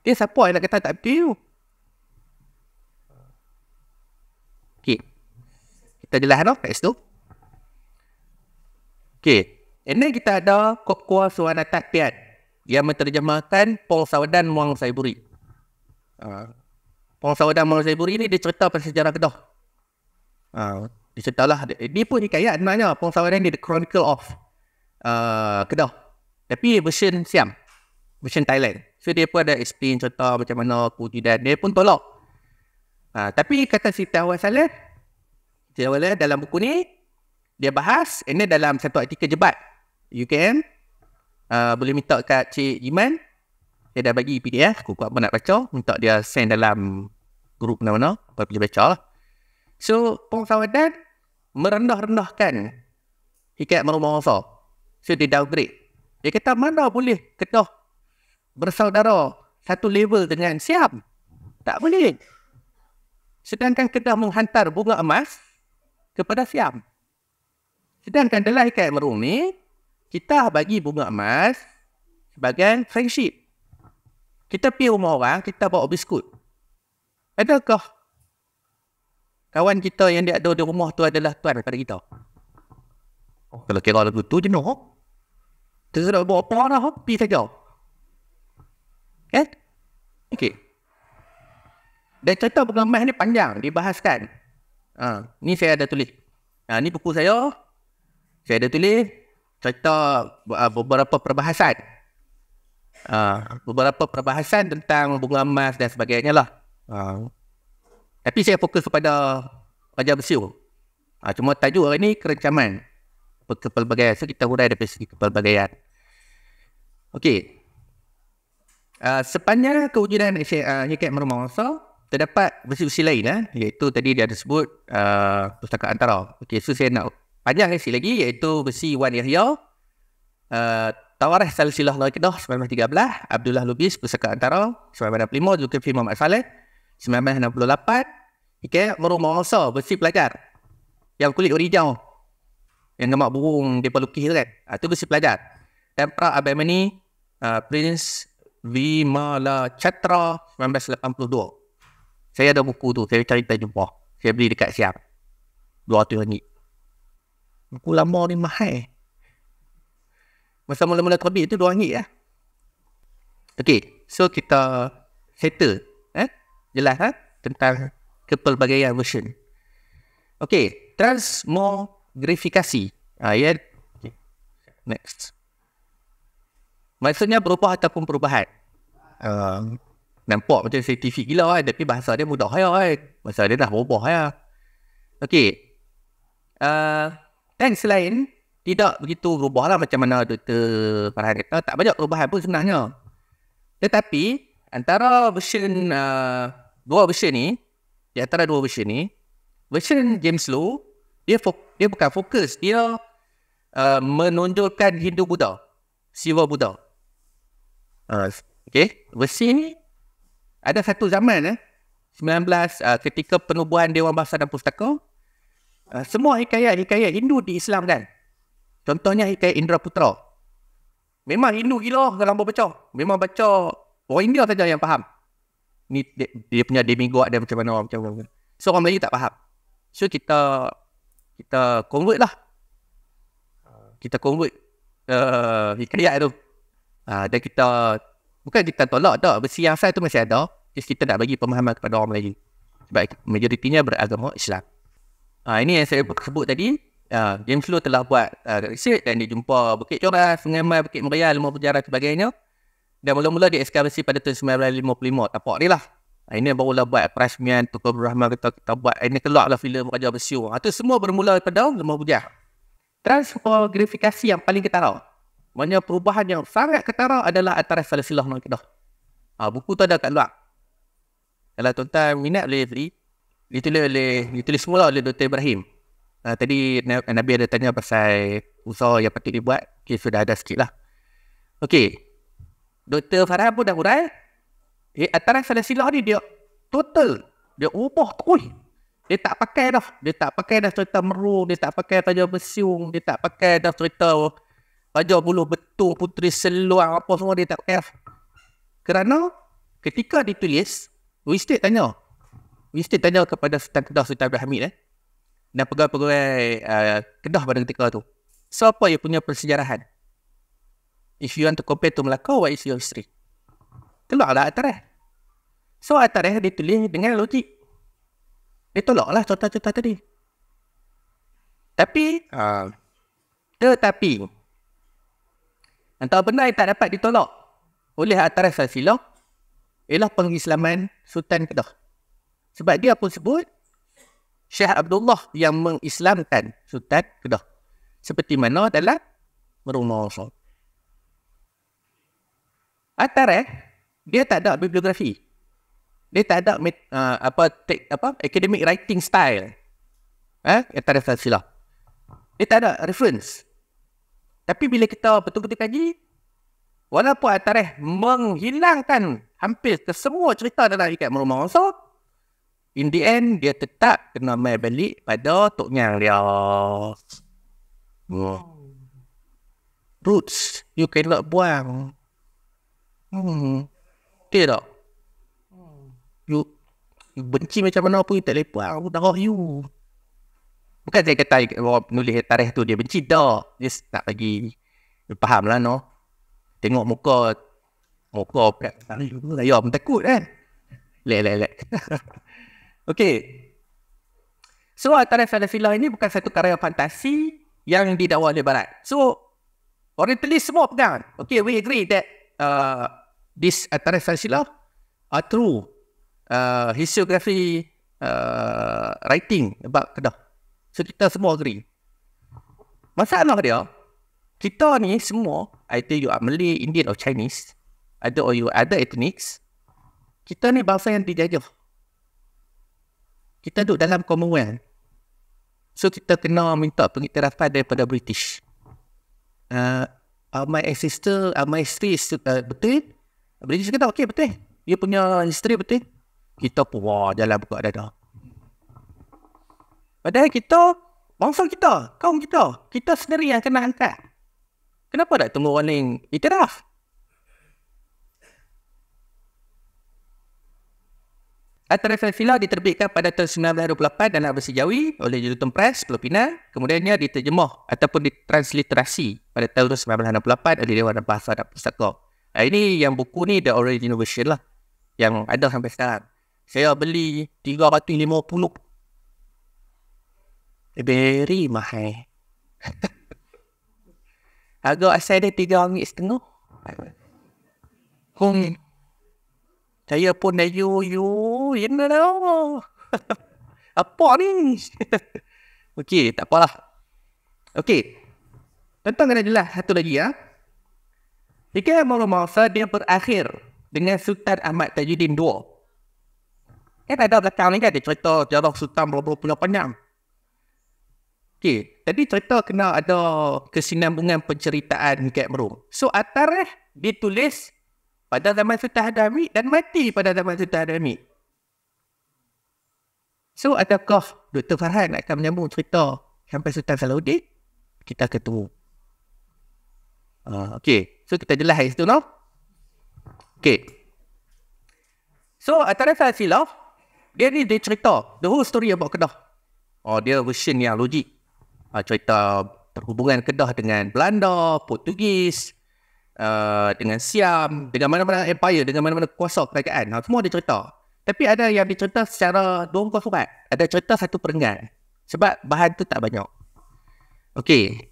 Dia ya, siapa yang nak kata tak pergi tu? Okay. Kita jelas lah kat situ. Okay. Ini kita ada Kokkuah Suwana Tatpian. Yang menterjemahkan Paul Sawadan Muang Saiburi. Uh, Paul Sawadan Muang Saiburi ni dia cerita pasal sejarah Kedah. Uh, dia cerita lah. Dia, dia pun hikayat sebenarnya. Paul Sawadan ni The Chronicle of Uh, Kedah. Tapi version Siam. Version Thailand. So dia pun ada explain contoh macam mana Kuti dan dia pun tolak. Uh, tapi kata si Tawar Salah. Tawar dalam buku ni. Dia bahas. Ini dalam satu artikel jebat. You can. Uh, boleh minta kat Cik Iman. Dia dah bagi PDF. Aku buat apa nak baca. Minta dia send dalam grup mana-mana. Apa boleh baca lah. So, Pong Sawadan merendah-rendahkan hikayat merumah Rasul. So dia downgrade. Dia kata mana boleh Kedah bersaudara satu level dengan siap Tak boleh. Sedangkan Kedah menghantar bunga emas kepada siap. Sedangkan dalam ikat merung ni, kita bagi bunga emas sebagai friendship. Kita pergi rumah orang, kita bawa biskut. Adakah kawan kita yang dia ada di rumah tu adalah tuan daripada kita? Oh. Kalau kira lagu tu, jenuh. Terus nak buat apa lah Pergi saja Kan Okay Dan cerita pengamal ni panjang Dibahaskan ha, Ni saya ada tulis ha, Ni buku saya Saya ada tulis Cerita uh, ah, beberapa perbahasan ha, Beberapa perbahasan tentang bunga emas dan sebagainya lah ha. Tapi saya fokus kepada Pelajar bersiu ha, Cuma tajuk hari ni kerencaman Kepelbagaian So kita hurai dari segi kepelbagaian Okey. Uh, sepanjang kewujudan uh, ah, Hikmat Merumah Masa, terdapat versi-versi lain eh, iaitu tadi dia ada sebut uh, pustaka antara. Okey, so saya nak panjang versi eh, lagi iaitu versi Wan Yahya, uh, Tawarah Salsilah Laikidah 1913, Abdullah Lubis, Pustaka Antara 1965, Zulkifli Muhammad Saleh 1968, Hikmat Merumah Masa, versi pelajar yang kulit ori hijau yang gemak burung dia lukis tu kan. Ah uh, tu versi pelajar. Dan Pra Ah, Prince Vimala Chatra 1982. Saya ada buku tu. Saya cari tak jumpa. Saya beli dekat siap. tu 200 Buku lama ni mahal. Masa mula-mula terbit tu rm ni Ya? Okay. So kita settle. Eh? Jelas Ha? Tentang kepelbagaian version. Okay. Transmogrifikasi. Ah, Yeah. Okay. Next. Maksudnya berubah ataupun perubahan. Uh, nampak macam saintifik gila kan. Tapi bahasa dia mudah kaya kan. Bahasa dia dah berubah kaya. Okay. Uh, ehm, dan selain tidak begitu berubah lah macam mana Dr. Farhan kata. Tak banyak perubahan pun sebenarnya. Tetapi antara version uh, dua version ni. Di antara dua version ni. Version James Lowe. Dia, fo- dia bukan fokus. Dia uh, menonjolkan Hindu Buddha. Siwa Buddha. Ah, okay. Versi ni ada satu zaman eh. 19 uh, ah, ketika penubuhan Dewan Bahasa dan Pustaka. Uh, semua hikayat-hikayat Hindu di Islam kan. Contohnya hikayat Indra Putra. Memang Hindu gila kalau mau baca. Memang baca orang India saja yang faham. Ni dia, dia punya demigod dia macam mana macam mana. So orang Melayu tak faham. So kita kita convert lah. Kita convert uh, hikayat tu. Uh, dan kita bukan kita tolak tak bersiasat tu masih ada just kita nak bagi pemahaman kepada orang Melayu sebab majoritinya beragama Islam uh, ini yang saya sebut tadi uh, James Lowe telah buat uh, research dan dia jumpa Bukit Coras, Sungai Mai, Bukit Meriah, Lemah Penjara sebagainya dan mula-mula dia ekskavasi pada tahun 1955 tapak ni lah uh, ini barulah buat perasmian Tukul Berrahman kata kita buat ini keluar lah filem Raja Bersiu itu uh, semua bermula daripada Lemah Penjara transfer yang paling ketara Maksudnya perubahan yang sangat ketara adalah antara falsilah dan kita. Ha, ah, buku tu ada kat luar. Kalau tuan-tuan minat boleh beli. Ditulis oleh, ditulis semula oleh Dr. Ibrahim. Ha, tadi Nabi ada tanya pasal usaha yang patut dibuat. Okay, sudah ada sikit lah. Okey, Dr. Farah pun dah urai. Eh, antara falsilah ni dia total. Dia ubah terus. Dia tak pakai dah. Dia tak pakai dah cerita meru. Dia tak pakai tajam bersiung. Dia tak pakai dah cerita... Uh, ada puluh betul putri seluar apa semua dia tak payah. Kerana ketika ditulis, Winstead tanya. Winstead tanya kepada Sultan Kedah Sultan Abdul Hamid eh. Dan pegawai-pegawai uh, eh, Kedah pada ketika tu. Siapa so, yang punya persejarahan? If you want to compare to Melaka, what is your history? Keluarlah atas eh. So atas eh, ditulis dengan logik. Dia tolaklah contoh-contoh tadi. Tapi, uh. tetapi, Antara benda yang tak dapat ditolak oleh ataras asilah ialah pengislaman Sultan Kedah. Sebab dia pun sebut Syekh Abdullah yang mengislamkan Sultan Kedah. Seperti mana adalah Merumah Rasul. Atara, eh, dia tak ada bibliografi. Dia tak ada uh, apa, take, apa academic writing style. Eh, Atara Fasilah. Dia tak ada reference. Tapi bila kita betul-betul kaji, walaupun Atareh menghilangkan hampir kesemua cerita dalam ikat merumah So, in the end, dia tetap kena main balik pada Tok Nyang dia. Oh. Roots, you cannot buang. Hmm. Okay tak? Hmm. You, you benci macam mana pun, you tak boleh buang. Aku tak you. Bukan saya kata orang nulis tarikh tu dia benci dah. Dia tak bagi faham lah no. Tengok muka muka tak tarikh tu saya pun takut kan. Lek lek lek. okay. So antara Salafila ini bukan satu karya fantasi yang didakwa oleh Barat. So orientalis semua pegang. Okay we agree that uh, this antara Salafila are true. Uh, historiography uh, writing about Kedah. So kita semua agree Masalah dia Kita ni semua Either you are Malay, Indian or Chinese Either or you are other ethnics Kita ni bangsa yang dijajah Kita duduk dalam Commonwealth So kita kena minta pengiktirafan daripada British uh, My sister, uh, my sister uh, is uh, betul British kata okey betul Dia punya history betul Kita pun wah jalan buka dadah Padahal kita, bangsa kita, kaum kita, kita sendiri yang kena angkat. Kenapa tak tunggu orang yang itiraf? Atas Fila diterbitkan pada tahun 1928 dalam bahasa Jawi oleh Jelutun Press, Pulau Kemudiannya diterjemah ataupun ditransliterasi pada tahun 1968 oleh Dewan Bahasa dan Pustaka. Nah, ini yang buku ni the original version lah yang ada sampai sekarang. Saya beli 350 Beri mahal. Harga asal dia tiga ringgit setengah. Hong. Saya pun dah you, you, you know. Apa ni? Okey, tak lah. Okey. Tentang kena jelas satu lagi ya. Jika Mawla Mawsa dia berakhir dengan Sultan Ahmad Tajuddin II. Kan ada belakang ni kan dia cerita jarak Sultan berapa-apa panjang. Okay, tadi cerita kena ada kesinambungan penceritaan Hikmat Merung. So, Atar eh, ditulis pada zaman Sultan Hadamik dan mati pada zaman Sultan Hadamik. So, adakah Dr. Farhan akan menyambung cerita sampai Sultan Salahuddin? Kita akan tunggu. Uh, ah, okay, so kita jelas hari situ, no? Okay. So, atar salah silap, dia ni dia cerita the whole story about Kedah. Oh, dia version yang logik uh, cerita perhubungan Kedah dengan Belanda, Portugis, uh, dengan Siam, dengan mana-mana empire, dengan mana-mana kuasa kerajaan. Ha, semua ada cerita. Tapi ada yang dicerita secara dua muka surat. Ada cerita satu perenggan. Sebab bahan tu tak banyak. Okey.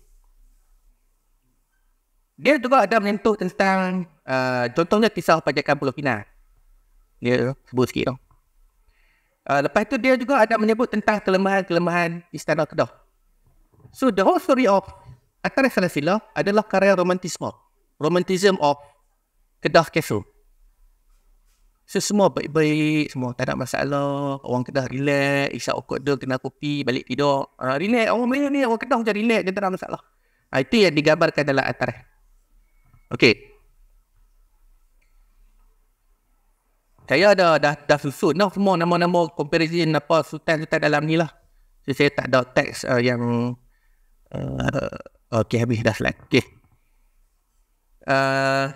Dia juga ada menyentuh tentang uh, contohnya kisah pajakan Pulau Pinang. Dia sebut sikit. Uh, lepas tu dia juga ada menyebut tentang kelemahan-kelemahan Istana Kedah. So the whole story of Atari Salafila adalah karya romantisme. Romantism of Kedah Castle. So semua baik-baik, semua tak ada masalah. Orang Kedah relax, isap okok dia, kena kopi, balik tidur. Uh, relax, orang Melayu ni, orang Kedah macam relax, dia tak ada masalah. Uh, itu yang digambarkan dalam Atari. Okay. Saya ada dah, dah susun nah, semua nama-nama comparison apa sultan-sultan dalam ni lah. So, saya tak ada teks uh, ah, yang uh, okay habis dah slide okay uh,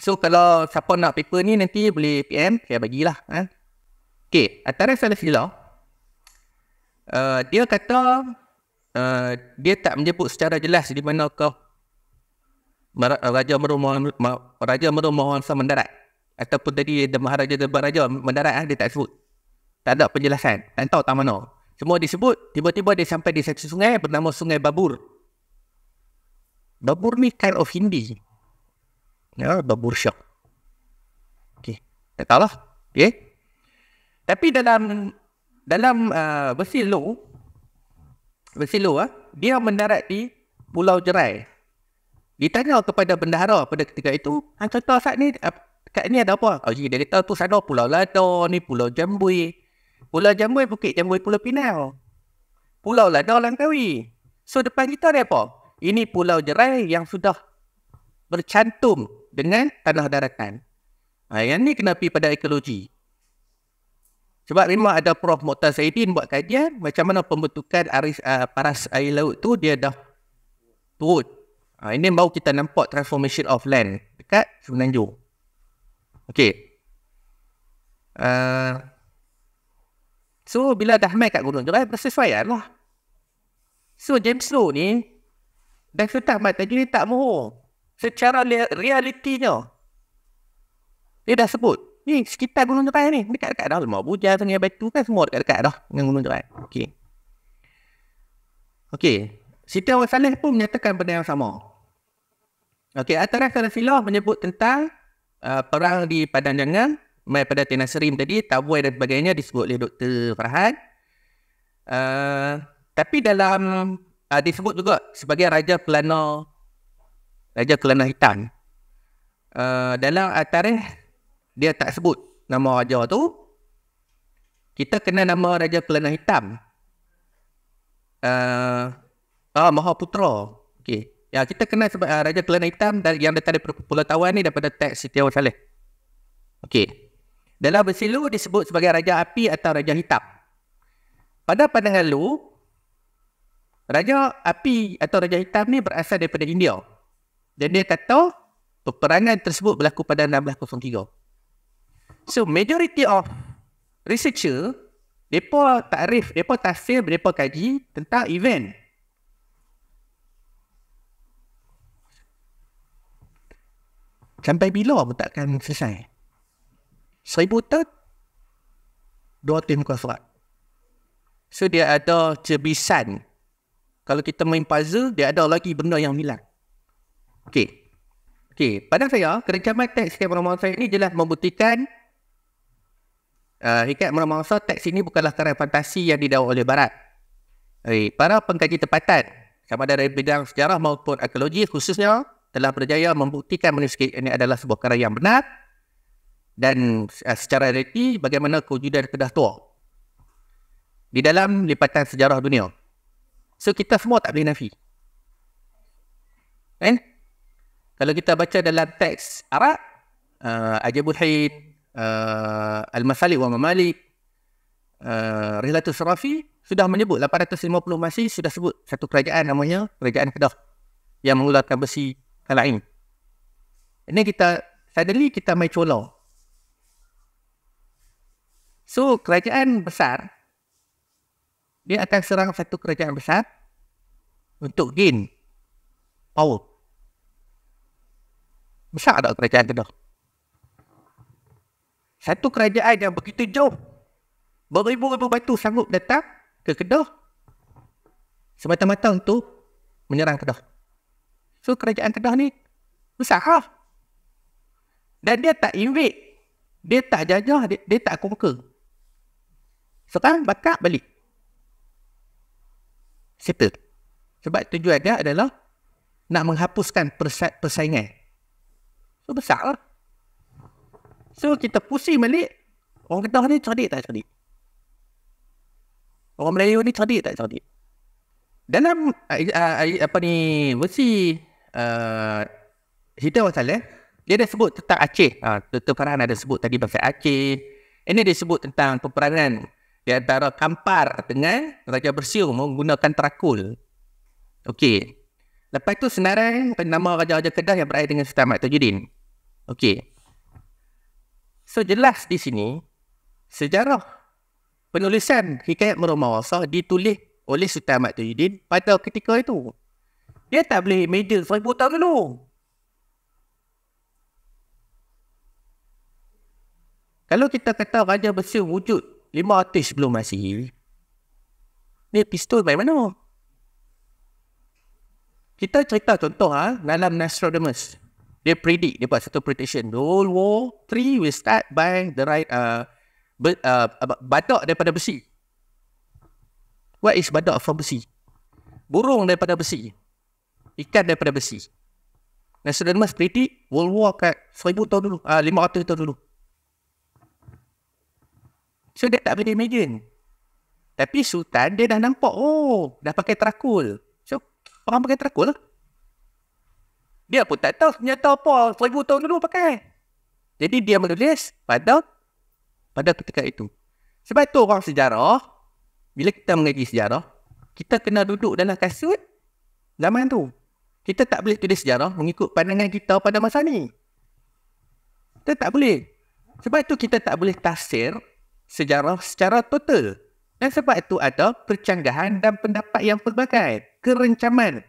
so kalau siapa nak paper ni nanti boleh PM saya bagilah eh. okay antara salah sila uh, dia kata uh, dia tak menyebut secara jelas di mana kau Raja Merumohan Raja Merumohan sama mendarat ataupun tadi Maharaja dan Raja mendarat eh, dia tak sebut tak ada penjelasan tak tahu tak mana semua disebut, tiba-tiba dia sampai di satu sungai bernama Sungai Babur. Babur ni kind of Hindi. Ya, Babur Syak. Okay. Tak tahulah. Okay. Tapi dalam dalam uh, besi lo, besi lo, uh, ah, dia mendarat di Pulau Jerai. Ditanya kepada bendahara pada ketika itu, Han kata saat ni, uh, kat ni ada apa? Oh, dia kata tu sana Pulau Lada, ni Pulau Jambui. Pulau Jamui, Bukit Jamui, Pulau Pinang. Pulau lah, Ladau, Langkawi. So depan kita ni apa? Ini pulau jerai yang sudah bercantum dengan tanah daratan. Ha, yang ni kena pergi pada ekologi. Sebab memang ada Prof. Mokhtar Saidin buat kajian macam mana pembentukan aris, uh, paras air laut tu dia dah turut. Ha, ini baru kita nampak transformation of land dekat Semenanjung. Okay. Uh, So bila dah mai kat gunung tu eh, kan persesuaian lah. So James Lowe ni dah sudah mati jadi tak mahu Secara realitinya dia dah sebut ni sekitar gunung Jepang ni dekat-dekat dah lemak buja sungai batu kan semua dekat-dekat dah dengan gunung Jepang. Okay. Okay. Siti Awal Saleh pun menyatakan benda yang sama. Okey, Atara Salafillah menyebut tentang uh, perang di Padang Jangan mai pada tenasrim tadi tabuai dan sebagainya disebut oleh Dr. Farhan. Uh, tapi dalam uh, disebut juga sebagai raja Kelana raja Kelana Hitam. Uh, eh, dalam uh, tarikh dia tak sebut nama raja tu. Kita kena nama raja Kelana Hitam. Uh, ah Maha Okey. Ya kita kena sebab uh, raja Kelana Hitam dan yang datang dari pulau Tawar ni daripada teks Setiawan Saleh. Okey. Dalam versi Lu disebut sebagai Raja Api atau Raja Hitam. Pada pandangan Lu, Raja Api atau Raja Hitam ni berasal daripada India. Dan dia kata peperangan tersebut berlaku pada 1603. So majority of researcher, mereka takrif, mereka tafsir, mereka kaji tentang event. Sampai bila pun takkan selesai seribu ton dua tim muka surat so dia ada cebisan kalau kita main puzzle dia ada lagi benda yang hilang ok ok pada saya kerencaman teks hikmat meramangsa ini jelas membuktikan uh, hikmat meramangsa teks ini bukanlah karya fantasi yang didawa oleh barat Hey, eh, para pengkaji tempatan sama ada dari bidang sejarah maupun arkeologi khususnya telah berjaya membuktikan manuskrip ini adalah sebuah karya yang benar dan uh, secara reti bagaimana kewujudan Kedah Tua di dalam lipatan sejarah dunia. So kita semua tak boleh nafi. Kan? Eh? Kalau kita baca dalam teks Arab, uh, ah, Ajabul Hayyid, uh, ah, Al-Masalik wa Mamalik, uh, Rilatul Serafi, sudah menyebut 850 Masih sudah sebut satu kerajaan namanya Kerajaan Kedah yang mengulurkan besi kalain. Ini kita, sadari kita main colong. So kerajaan besar dia akan serang satu kerajaan besar untuk gain power. Besar tak kerajaan tu Satu kerajaan yang begitu jauh beribu-ribu batu sanggup datang ke Kedah semata-mata untuk menyerang Kedah. So kerajaan Kedah ni besar lah. Dan dia tak invade. Dia tak jajah. Dia, dia tak conquer. Sekarang bakar balik. Settle. Sebab tujuan dia adalah nak menghapuskan persa- persaingan. So besar lah. So kita pusing balik. Orang kata ni cerdik tak cerdik? Orang Melayu ni cerdik tak cerdik? Dalam uh, uh, apa ni versi uh, cerita pasal eh, dia ada sebut tentang Aceh. Uh, Tuan Farhan ada sebut tadi pasal Aceh. Ini dia sebut tentang peperangan di antara kampar dengan Raja Bersiung menggunakan terakul. Okey. Lepas tu senarai nama Raja-Raja Kedah yang berakhir dengan Sultan Mat Tajuddin. Okey. So jelas di sini sejarah penulisan Hikayat Meromawasa ditulis oleh Sultan Mat Tajuddin pada ketika itu. Dia tak boleh meja seribu tahun dulu. Kalau kita kata Raja Bersiung wujud Lima artis sebelum masih Ni pistol main mana Kita cerita contoh ha, Dalam Nostradamus Dia predict Dia buat satu prediction The World War Three Will start by The right uh, but, uh, Badak daripada besi What is badak from besi? Burung daripada besi Ikan daripada besi mas predict World War kat 1000 tahun dulu uh, ah, 500 tahun dulu So dia tak boleh imagine. Tapi sultan dia dah nampak oh dah pakai terakul. So orang pakai terakul Dia pun tak tahu senjata apa seribu tahun dulu pakai. Jadi dia menulis pada pada ketika itu. Sebab itu orang sejarah, bila kita mengaji sejarah, kita kena duduk dalam kasut zaman tu. Kita tak boleh tulis sejarah mengikut pandangan kita pada masa ni. Kita tak boleh. Sebab itu kita tak boleh tafsir sejarah secara total dan sebab itu ada percanggahan dan pendapat yang pelbagai kerencaman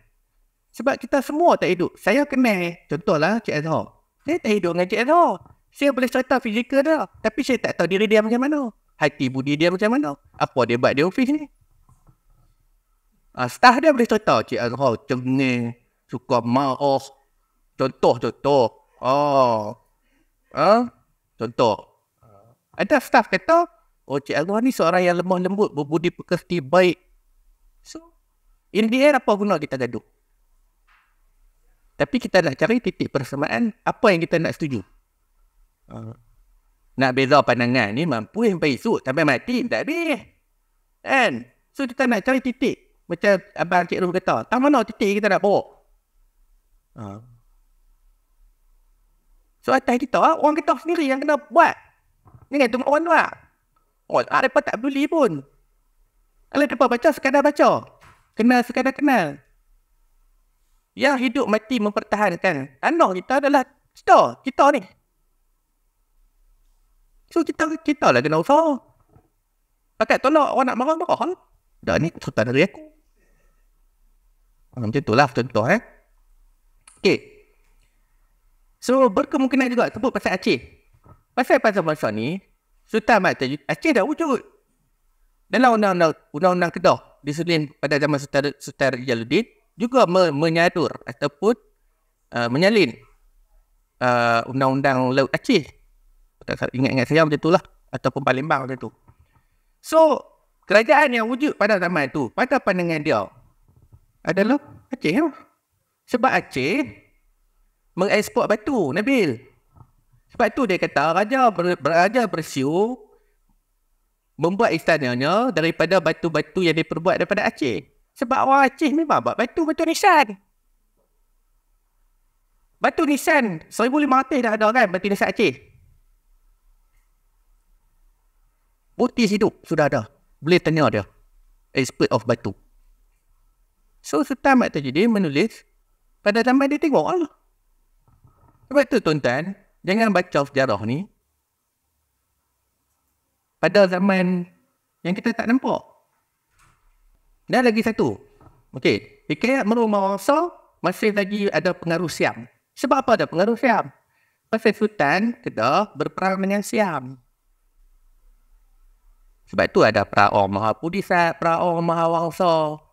sebab kita semua tak hidup saya kenal contohlah Cik Azhar saya tak hidup dengan Cik Azhar saya boleh cerita fizikal dia tapi saya tak tahu diri dia macam mana hati budi dia macam mana apa dia buat di ofis ni uh, staff dia boleh cerita Cik Azhar cengeng suka marah contoh-contoh oh. Uh, contoh ah, ah, ada staff kata, oh Cik Anwar ni seorang yang lemah lembut, berbudi pekerti, baik. So, in the end apa guna kita gaduh? Tapi kita nak cari titik persamaan apa yang kita nak setuju. Uh. Nak beza pandangan ni mampu yang baik suit sampai mati tak habis. Kan? So kita nak cari titik. Macam Abang Cik Ruf kata, tak mana titik kita nak bawa. Uh. So atas kita, orang kita sendiri yang kena buat. Ni kan tengok orang tu lah. Oh, ada ah, mereka tak peduli pun. Kalau mereka baca, sekadar baca. Kenal, sekadar kenal. Yang hidup mati mempertahankan tanah kita adalah kita, kita ni. So, kita, kita lah kena usaha. Pakat tolak orang nak marah, marah kan? lah. Dah ni, sultan dari aku. Ah, macam tu lah, contoh eh. Okay. So, berkemungkinan juga sebut pasal Aceh. Pasal pasal masa ni, Sultan Mat Tajuddin Aceh dah wujud. Dalam undang-undang undang-undang Kedah disulin pada zaman Sultan Sultan Jaludin juga me- menyadur ataupun uh, menyalin uh, undang-undang Laut Aceh. Tak ingat-ingat saya macam itulah ataupun Palembang macam tu. So, kerajaan yang wujud pada zaman itu pada pandangan dia adalah Aceh. Lah. Sebab Aceh mengeksport batu, Nabil. Sebab itu dia kata raja raja Persia membuat istananya daripada batu-batu yang diperbuat daripada Aceh. Sebab orang Aceh memang buat batu-batu nisan. Batu nisan 1500 dah ada kan batu nisan Aceh. Bukti hidup sudah ada. Boleh tanya dia. Expert of batu. So Sultan Mak Tajuddin menulis pada zaman dia tengok lah. Sebab tu tuan-tuan, jangan baca sejarah ni pada zaman yang kita tak nampak. Dan lagi satu. Okey, hikayat merumah masa masih lagi ada pengaruh Siam. Sebab apa ada pengaruh Siam? Pasal Sultan Kedah berperang dengan Siam. Sebab itu ada Praong Maha Pudisat, Praong Maha Wangsa.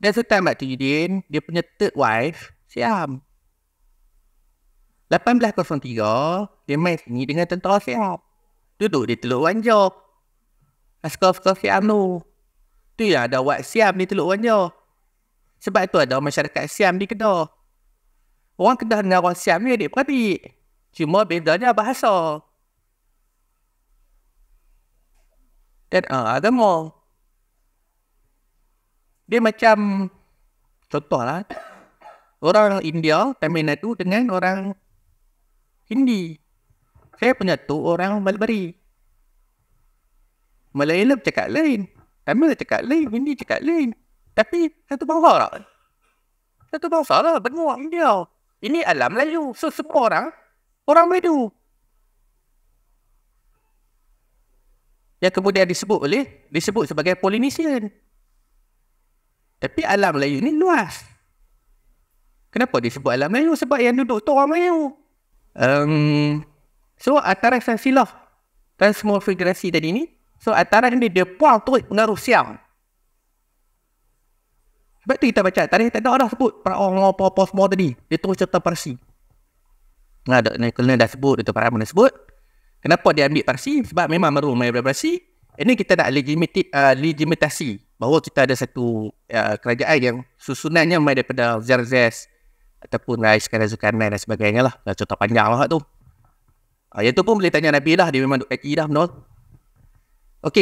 Dan Sultan Batu Yudin, dia punya third wife, Siam. 1803, dia main sini dengan tentera siap. Duduk di Teluk Wanjar. Askar-askar siap tu. Tu yang ada wat siam di Teluk Wanjok Sebab tu ada masyarakat siam di Kedah. Orang Kedah dengan orang siam ni adik-beradik. Cuma bedanya bahasa. Dan uh, agama. Dia macam contohlah orang India Tamil Nadu dengan orang Hindi. Saya punya tu orang Malbari. Melayelab cakap lain. Tamil cakap lain. Hindi cakap lain. Tapi satu bangsa lah. Satu bangsa lah. Benua India. Ini alam Melayu. So semua orang, orang Melayu. Yang kemudian disebut oleh, disebut sebagai Polynesian. Tapi alam Melayu ni luas. Kenapa disebut alam Melayu? Sebab yang duduk tu orang Melayu. Um, so ataran sang silah transmogrifikasi tadi ni, so antara ni dia puang terus pengaruh siang. Sebab tu kita baca tadi tak ada dah sebut para orang apa-apa semua tadi. Dia terus cerita Parsi. Nah, ada ni dah sebut, Dr. Parham dah sebut. Kenapa dia ambil Parsi? Sebab memang baru main dari Parsi. Ini kita nak legitimate uh, legitimasi bahawa kita ada satu uh, kerajaan yang susunannya main daripada Zerzes, ataupun Rais Kana Zakanan dan sebagainya lah contoh panjang lah tu uh, yang tu pun boleh tanya Nabi lah dia memang duduk kaki dah benar ok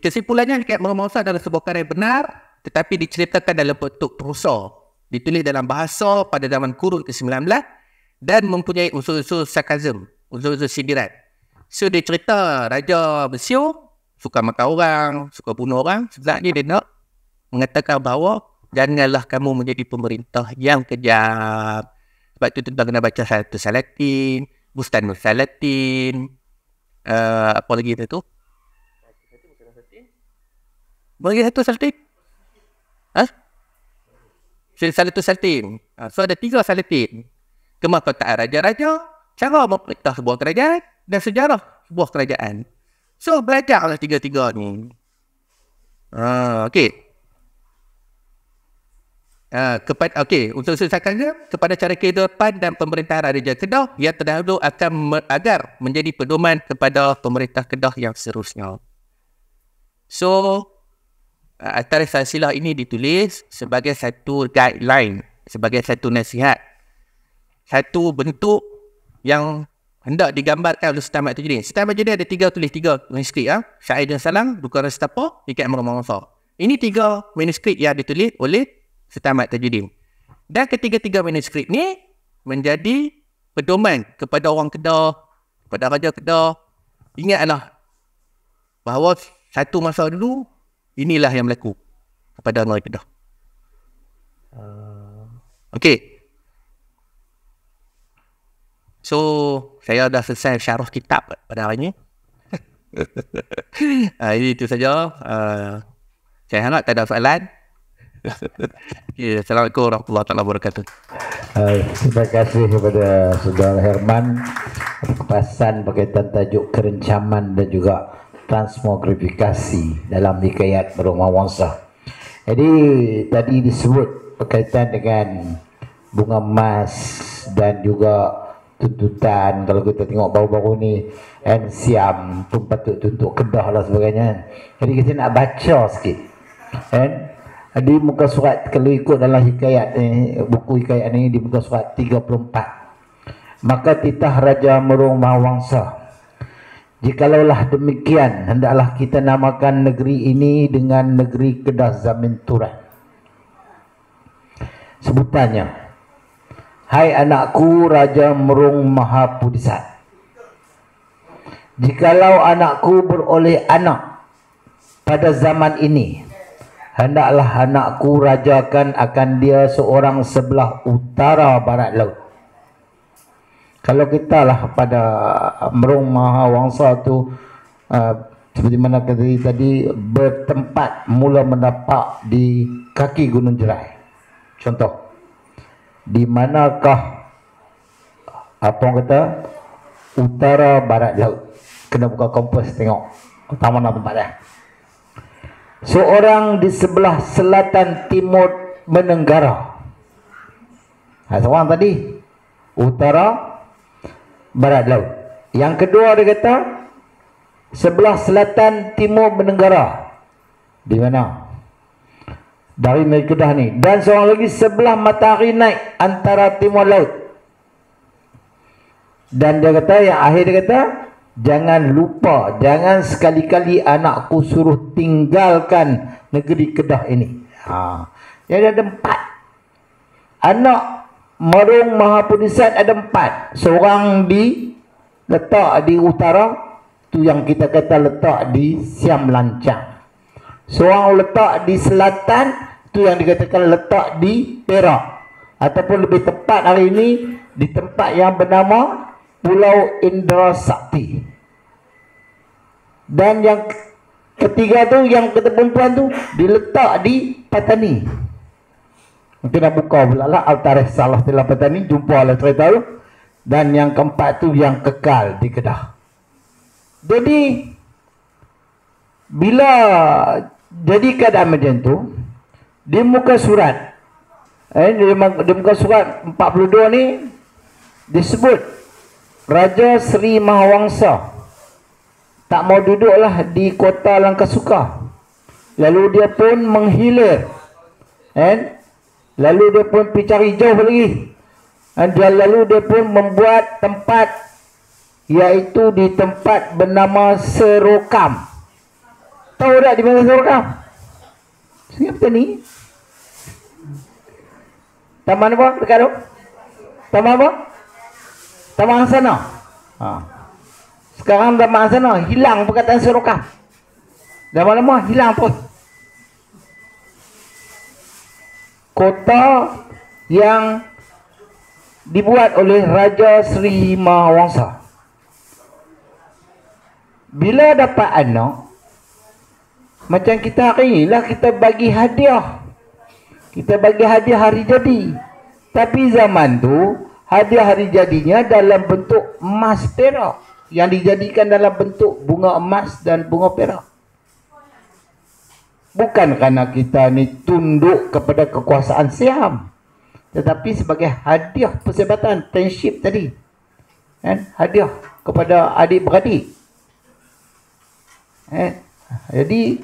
kesimpulannya Kak Muhammad Usah dalam sebuah karya benar tetapi diceritakan dalam bentuk prosa ditulis dalam bahasa pada zaman kurun ke-19 dan mempunyai unsur-unsur sarkazm unsur-unsur sindiran so dia cerita Raja Mesir suka makan orang suka bunuh orang sebab ni dia nak mengatakan bahawa janganlah kamu menjadi pemerintah yang kejam. Sebab itu tentang kena baca eh, satu salatin, bustan salatin, uh, apa lagi itu? Bagi satu salatin? Ha? Huh? Salatu salatin. So ada tiga salatin. Kemahkotaan raja-raja, cara memperiktah sebuah kerajaan, dan sejarah sebuah kerajaan. So, belajarlah tiga-tiga ni. Ah, okay. Ah, kepada okey untuk selesaikannya kepada cara kehidupan dan pemerintah Raja Kedah ia terdahulu akan agar menjadi pedoman kepada pemerintah Kedah yang seterusnya. So uh, antara silsilah ini ditulis sebagai satu guideline, sebagai satu nasihat. Satu bentuk yang hendak digambarkan oleh Sultan Mat Tujuddin. Sultan Mat ada tiga tulis tiga manuskrip ah, ha? Syair dan Salam, Dukar Restapa, Ikat Mahmud Ini tiga manuskrip yang ditulis oleh Setamat Tajuddin. Dan ketiga-tiga manuskrip ni menjadi pedoman kepada orang Kedah, kepada Raja Kedah. Ingatlah bahawa satu masa dulu inilah yang berlaku kepada orang Kedah. Ah. Okey. So, saya dah selesai syarah kitab pada hari ah, ini. ini itu saja. Uh, saya harap tak ada soalan. Ya, Assalamualaikum warahmatullahi wabarakatuh. Hai, terima kasih kepada Saudara Herman kepasan berkaitan tajuk kerencaman dan juga transmogrifikasi dalam hikayat Rumah Wangsa. Jadi tadi disebut berkaitan dengan bunga emas dan juga tuntutan kalau kita tengok baru-baru ni and siam pun patut tuntut kedah lah sebagainya jadi kita nak baca sikit and di muka surat kalau ikut dalam hikayat ni buku hikayat ni di muka surat 34 maka titah raja merung mahawangsa jikalaulah demikian hendaklah kita namakan negeri ini dengan negeri kedah zamin turan sebutannya hai anakku raja merung mahapudisat jikalau anakku beroleh anak pada zaman ini hendaklah anakku rajakan akan dia seorang sebelah utara barat laut. Kalau kita lah pada uh, merung maha wangsa tu uh, seperti mana kata tadi bertempat mula mendapak di kaki gunung jerai. Contoh di manakah apa orang kata utara barat laut kena buka kompas tengok utama nak tempat dia seorang di sebelah selatan timur menenggara. Ha, seorang tadi utara barat laut. Yang kedua dia kata sebelah selatan timur menenggara. Di mana? Dari Merkudah ni. Dan seorang lagi sebelah matahari naik antara timur laut. Dan dia kata yang akhir dia kata Jangan lupa, jangan sekali-kali anakku suruh tinggalkan negeri Kedah ini. Ha. Dia ada empat. Anak Merung Mahapunisat ada empat. Seorang di letak di utara. tu yang kita kata letak di Siam Lancang. Seorang letak di selatan. tu yang dikatakan letak di Perak. Ataupun lebih tepat hari ini di tempat yang bernama Pulau Indra Sakti. Dan yang ketiga tu, yang kata perempuan tu, diletak di Patani. Mungkin nak buka pula lah, Altareh Salah Tilah Patani, jumpa lah cerita tu. Dan yang keempat tu, yang kekal di Kedah. Jadi, bila jadi keadaan macam tu, di muka surat, eh, di muka surat 42 ni, disebut Raja Sri Mahawangsa tak mau duduklah di kota Langkasuka. Lalu dia pun menghilir. Eh? Lalu dia pun pergi cari jauh lagi. Dan dia lalu dia pun membuat tempat iaitu di tempat bernama Serokam. Tahu tak di mana Serokam? Siapa ni? Taman apa dekat tu? Taman apa? Tak mahasana. Ha. Sekarang dah mahasana. Hilang perkataan serokah. Dah lama hilang pun. Kota yang dibuat oleh Raja Sri Mahawangsa. Bila dapat anak, macam kita hari ni lah kita bagi hadiah. Kita bagi hadiah hari jadi. Tapi zaman tu, hadiah hari jadinya dalam bentuk emas perak yang dijadikan dalam bentuk bunga emas dan bunga perak. Bukan kerana kita ni tunduk kepada kekuasaan Siam. Tetapi sebagai hadiah persahabatan, friendship tadi. Eh, hadiah kepada adik-beradik. Eh, jadi,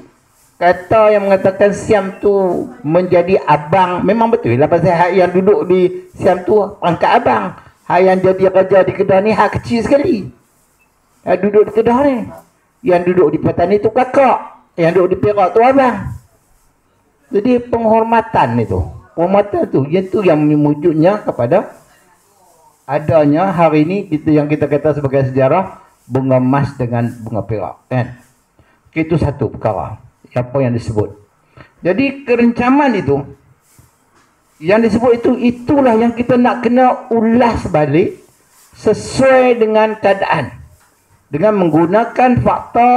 kata yang mengatakan Siam tu menjadi abang memang betul lah pasal hak yang duduk di Siam tu pangkat abang hak yang jadi raja di Kedah ni hak kecil sekali hak duduk di Kedah ni yang duduk di petani tu kakak yang duduk di Perak tu abang jadi penghormatan itu penghormatan tu yang tu yang mewujudnya kepada adanya hari ini kita yang kita kata sebagai sejarah bunga emas dengan bunga perak kan itu satu perkara siapa yang disebut. Jadi kerencaman itu yang disebut itu itulah yang kita nak kena ulas balik sesuai dengan keadaan dengan menggunakan fakta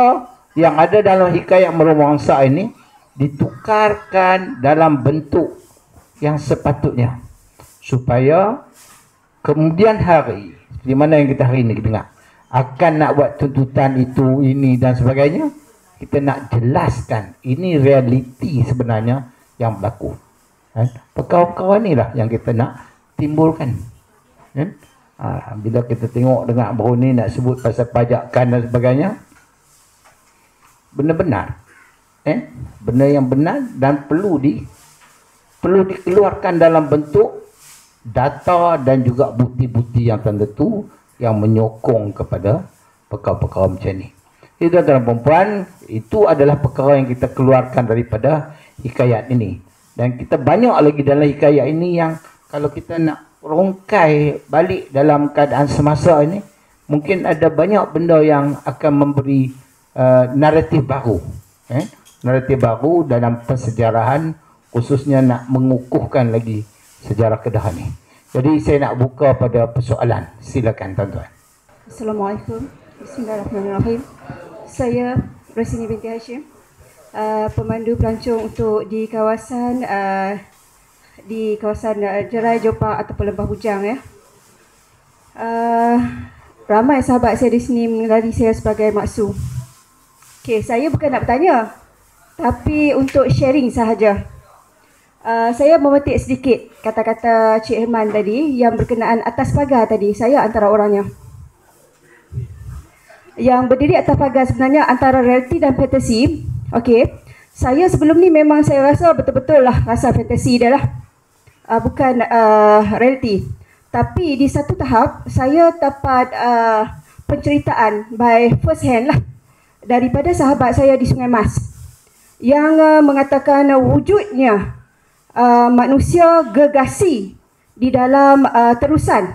yang ada dalam hikayat merumangsa ini ditukarkan dalam bentuk yang sepatutnya supaya kemudian hari di mana yang kita hari ini kita dengar akan nak buat tuntutan itu ini dan sebagainya kita nak jelaskan ini realiti sebenarnya yang berlaku. Kan? Perkawan-kawan ni lah yang kita nak timbulkan. Kan? Ha, bila kita tengok dengan baru ni nak sebut pasal pajakan dan sebagainya. Benar-benar. Eh? Benda yang benar dan perlu di perlu dikeluarkan dalam bentuk data dan juga bukti-bukti yang tertentu yang menyokong kepada perkara-perkara macam ni. Jadi ya, tuan, tuan perempuan, itu adalah perkara yang kita keluarkan daripada hikayat ini. Dan kita banyak lagi dalam hikayat ini yang kalau kita nak rongkai balik dalam keadaan semasa ini, mungkin ada banyak benda yang akan memberi uh, naratif baru. Eh? Naratif baru dalam persejarahan khususnya nak mengukuhkan lagi sejarah Kedah ini. Jadi saya nak buka pada persoalan. Silakan tuan-tuan. Assalamualaikum. Bismillahirrahmanirrahim saya Rosini binti Hashim, uh, pemandu pelancong untuk di kawasan uh, di kawasan uh, Jerai Jopak ataupun Lembah Hujang ya. Uh, ramai sahabat saya di sini mengenali saya sebagai maksu. Okey, saya bukan nak bertanya tapi untuk sharing sahaja. Uh, saya memetik sedikit kata-kata Cik Herman tadi yang berkenaan atas pagar tadi. Saya antara orangnya yang berdiri atas pagar sebenarnya antara realiti dan fantasi. Okey. Saya sebelum ni memang saya rasa betul-betul lah rasa fantasi dia lah. Uh, bukan uh, realiti. Tapi di satu tahap saya dapat uh, penceritaan by first hand lah daripada sahabat saya di Sungai Mas yang uh, mengatakan uh, wujudnya uh, manusia gegasi di dalam uh, terusan.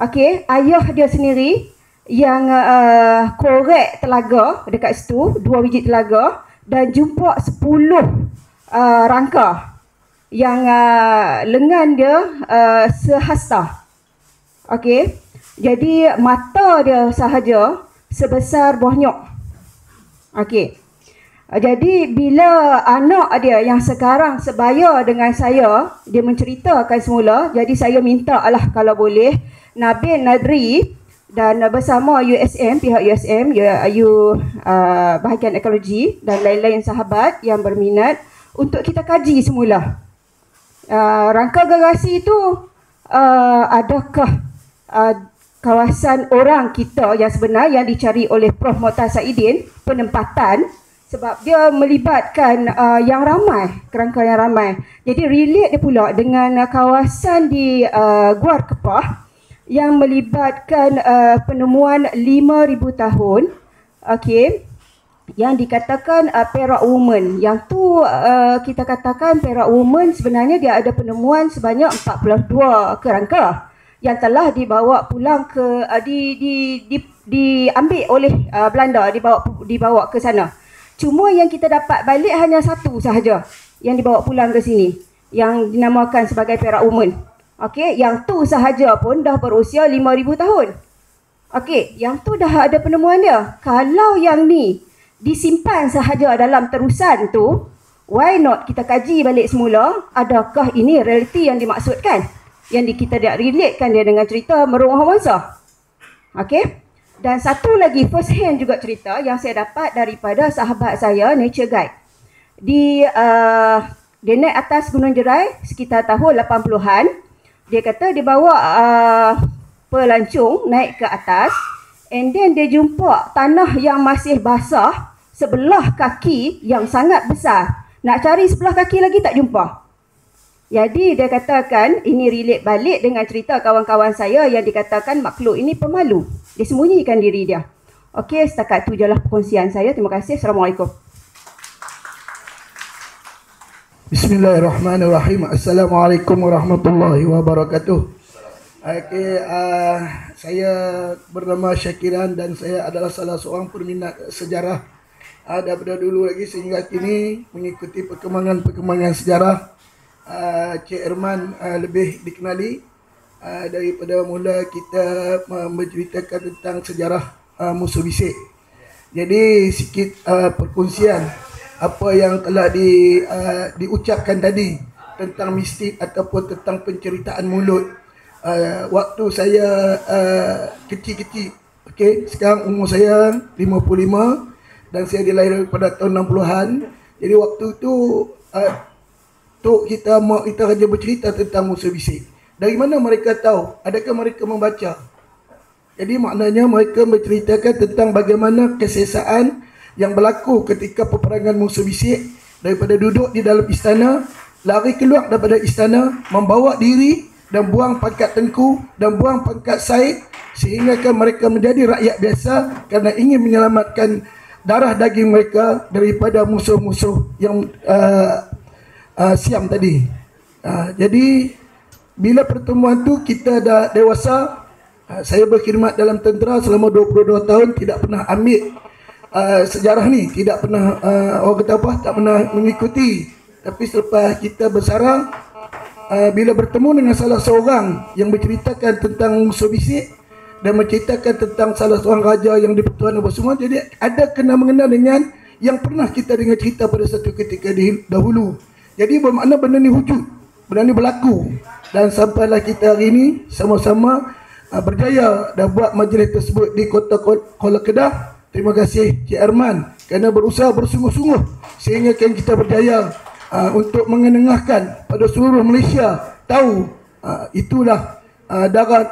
Okey, ayah dia sendiri yang uh, korek telaga dekat situ, dua biji telaga dan jumpa sepuluh uh, rangka yang uh, lengan dia uh, sehasta. Okey. Jadi mata dia sahaja sebesar buah nyok. Okey. Uh, jadi bila anak dia yang sekarang sebaya dengan saya, dia menceritakan semula, jadi saya minta lah kalau boleh Nabi Nadri dan uh, bersama USM pihak USM ya ayu uh, bahagian ekologi dan lain-lain sahabat yang berminat untuk kita kaji semula uh, rangka garasi itu uh, adakah uh, kawasan orang kita yang sebenar yang dicari oleh Prof. Mohtar Saidin penempatan sebab dia melibatkan uh, yang ramai, kerangka yang ramai. Jadi relate dia pula dengan uh, kawasan di uh, Guar Kepah yang melibatkan uh, penemuan 5000 tahun okey yang dikatakan uh, Perak Woman yang tu uh, kita katakan Perak Woman sebenarnya dia ada penemuan sebanyak 42 kerangka yang telah dibawa pulang ke uh, di di di diambil oleh uh, Belanda dibawa dibawa ke sana. Cuma yang kita dapat balik hanya satu sahaja yang dibawa pulang ke sini yang dinamakan sebagai Perak Woman. Okey, yang tu sahaja pun dah berusia 5000 tahun. Okey, yang tu dah ada penemuan dia. Kalau yang ni disimpan sahaja dalam terusan tu, why not kita kaji balik semula adakah ini realiti yang dimaksudkan? Yang kita dah relatekan dia dengan cerita Merung Hawansa. Okey. Dan satu lagi first hand juga cerita yang saya dapat daripada sahabat saya Nature Guide. Di uh, dia naik atas Gunung Jerai sekitar tahun 80-an dia kata dia bawa uh, pelancong naik ke atas and then dia jumpa tanah yang masih basah sebelah kaki yang sangat besar nak cari sebelah kaki lagi tak jumpa jadi dia katakan ini relate balik dengan cerita kawan-kawan saya yang dikatakan makhluk ini pemalu dia sembunyikan diri dia okey setakat tu jelah perkongsian saya terima kasih assalamualaikum Bismillahirrahmanirrahim. Assalamualaikum warahmatullahi wabarakatuh. Okey, uh, ah, saya bernama Syakiran dan saya adalah salah seorang peminat sejarah uh, daripada dulu lagi sehingga kini mengikuti perkembangan-perkembangan sejarah uh, Cik Irman uh, lebih dikenali uh, daripada mula kita uh, menceritakan tentang sejarah uh, musuh bisik. Jadi sikit uh, perkongsian. perkunsian apa yang telah di uh, diucapkan tadi tentang mistik ataupun tentang penceritaan mulut uh, waktu saya uh, kecil-kecil okey sekarang umur saya 55 dan saya dilahirkan pada tahun 60-an jadi waktu tu uh, tok kita mak kita raja bercerita tentang musuh bisik dari mana mereka tahu adakah mereka membaca jadi maknanya mereka menceritakan tentang bagaimana kesesaan yang berlaku ketika peperangan Musa bisik daripada duduk di dalam istana lari keluar daripada istana membawa diri dan buang pangkat tengku dan buang pangkat Said sehinggakan mereka menjadi rakyat biasa kerana ingin menyelamatkan darah daging mereka daripada musuh-musuh yang uh, uh, siam tadi uh, jadi bila pertemuan tu kita dah dewasa uh, saya berkhidmat dalam tentera selama 22 tahun tidak pernah ambil Ah, sejarah ni tidak pernah uh, orang kata apa tak pernah mengikuti tapi selepas kita bersarang uh, ah, bila bertemu dengan salah seorang yang menceritakan tentang Sobisik dan menceritakan tentang salah seorang raja yang dipertuan apa semua jadi ada kena mengenal dengan yang pernah kita dengar cerita pada satu ketika dahulu jadi bermakna benda ni wujud benda ni berlaku dan sampailah kita hari ini sama-sama uh, berjaya dah buat majlis tersebut di kota Kuala Kedah Terima kasih Cik Arman kerana berusaha bersungguh-sungguh sehingga kan kita berjaya uh, untuk mengenengahkan pada seluruh Malaysia tahu uh, itulah uh, darat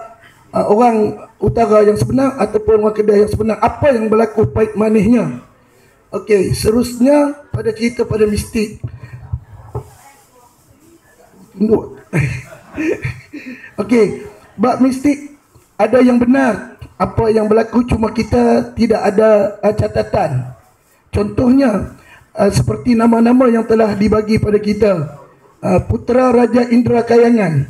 uh, orang utara yang sebenar ataupun orang kedai yang sebenar apa yang berlaku baik manisnya. Okey, seterusnya pada cerita pada mistik. Tunduk. Okey, bab mistik ada yang benar, apa yang berlaku cuma kita tidak ada uh, catatan. Contohnya uh, seperti nama-nama yang telah dibagi pada kita. Uh, eh, Putera Raja Indra Kayangan.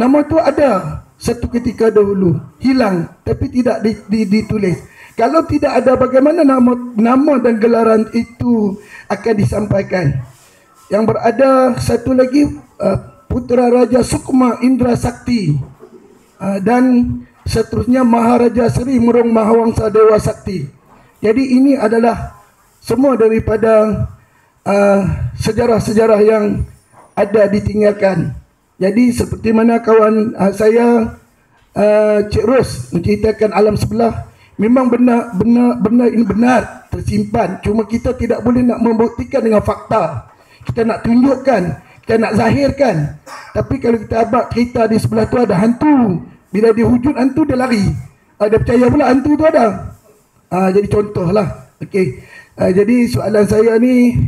Nama itu ada satu ketika dahulu. Hilang tapi tidak di, di, ditulis. Kalau tidak ada bagaimana nama, nama dan gelaran itu akan disampaikan. Yang berada satu lagi uh, Putera Raja Sukma Indra Sakti. Uh, Dan seterusnya Maharaja Sri Murung Mahawangsa Dewa Sakti. Jadi ini adalah semua daripada uh, sejarah-sejarah yang ada ditinggalkan. Jadi seperti mana kawan uh, saya uh, Cik Ros menceritakan alam sebelah memang benar benar benar ini benar tersimpan cuma kita tidak boleh nak membuktikan dengan fakta. Kita nak tunjukkan, kita nak zahirkan. Tapi kalau kita abad cerita di sebelah tu ada hantu, bila dia hujud hantu dia lari uh, percaya pula hantu tu ada uh, jadi contohlah okey uh, jadi soalan saya ni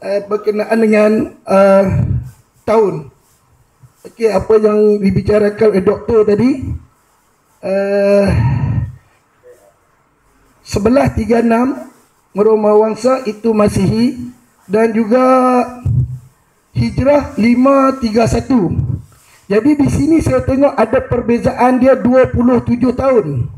uh, berkenaan dengan uh, tahun okey apa yang dibicarakan oleh doktor tadi uh, 1136 Meroma Wangsa itu Masihi dan juga Hijrah 531 jadi di sini saya tengok ada perbezaan dia 27 tahun.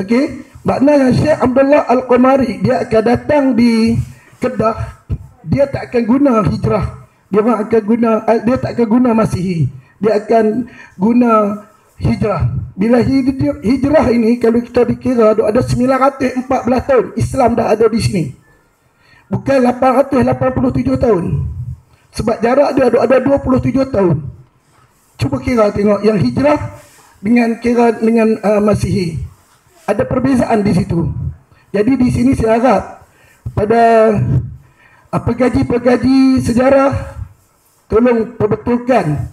Okey, maknanya Syekh Abdullah Al-Qamari dia akan datang di Kedah, dia tak akan guna hijrah. Dia akan guna dia tak akan guna masihi. Dia akan guna hijrah. Bila hijrah ini kalau kita dikira ada 914 tahun Islam dah ada di sini. Bukan 887 tahun. Sebab jarak dia ada 27 tahun cuba kira tengok yang hijrah dengan kira dengan uh, masihi ada perbezaan di situ jadi di sini saya harap pada apa uh, gaji-gaji sejarah tolong perbetulkan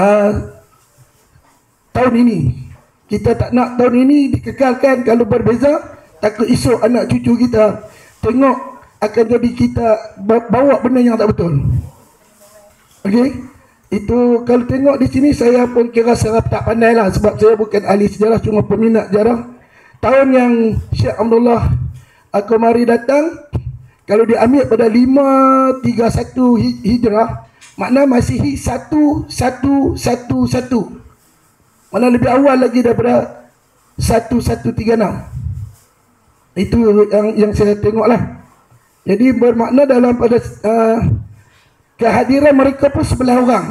uh, tahun ini kita tak nak tahun ini dikekalkan kalau berbeza takut esok anak cucu kita tengok akan jadi kita bawa benda yang tak betul okey itu kalau tengok di sini saya pun kira sangat tak pandai lah sebab saya bukan ahli sejarah cuma peminat sejarah tahun yang Syekh Abdullah Akumari datang kalau diambil pada 531 Hijrah makna masih 1111 mana lebih awal lagi daripada 1136 itu yang yang saya tengok lah jadi bermakna dalam pada uh, kehadiran mereka pun sebelah orang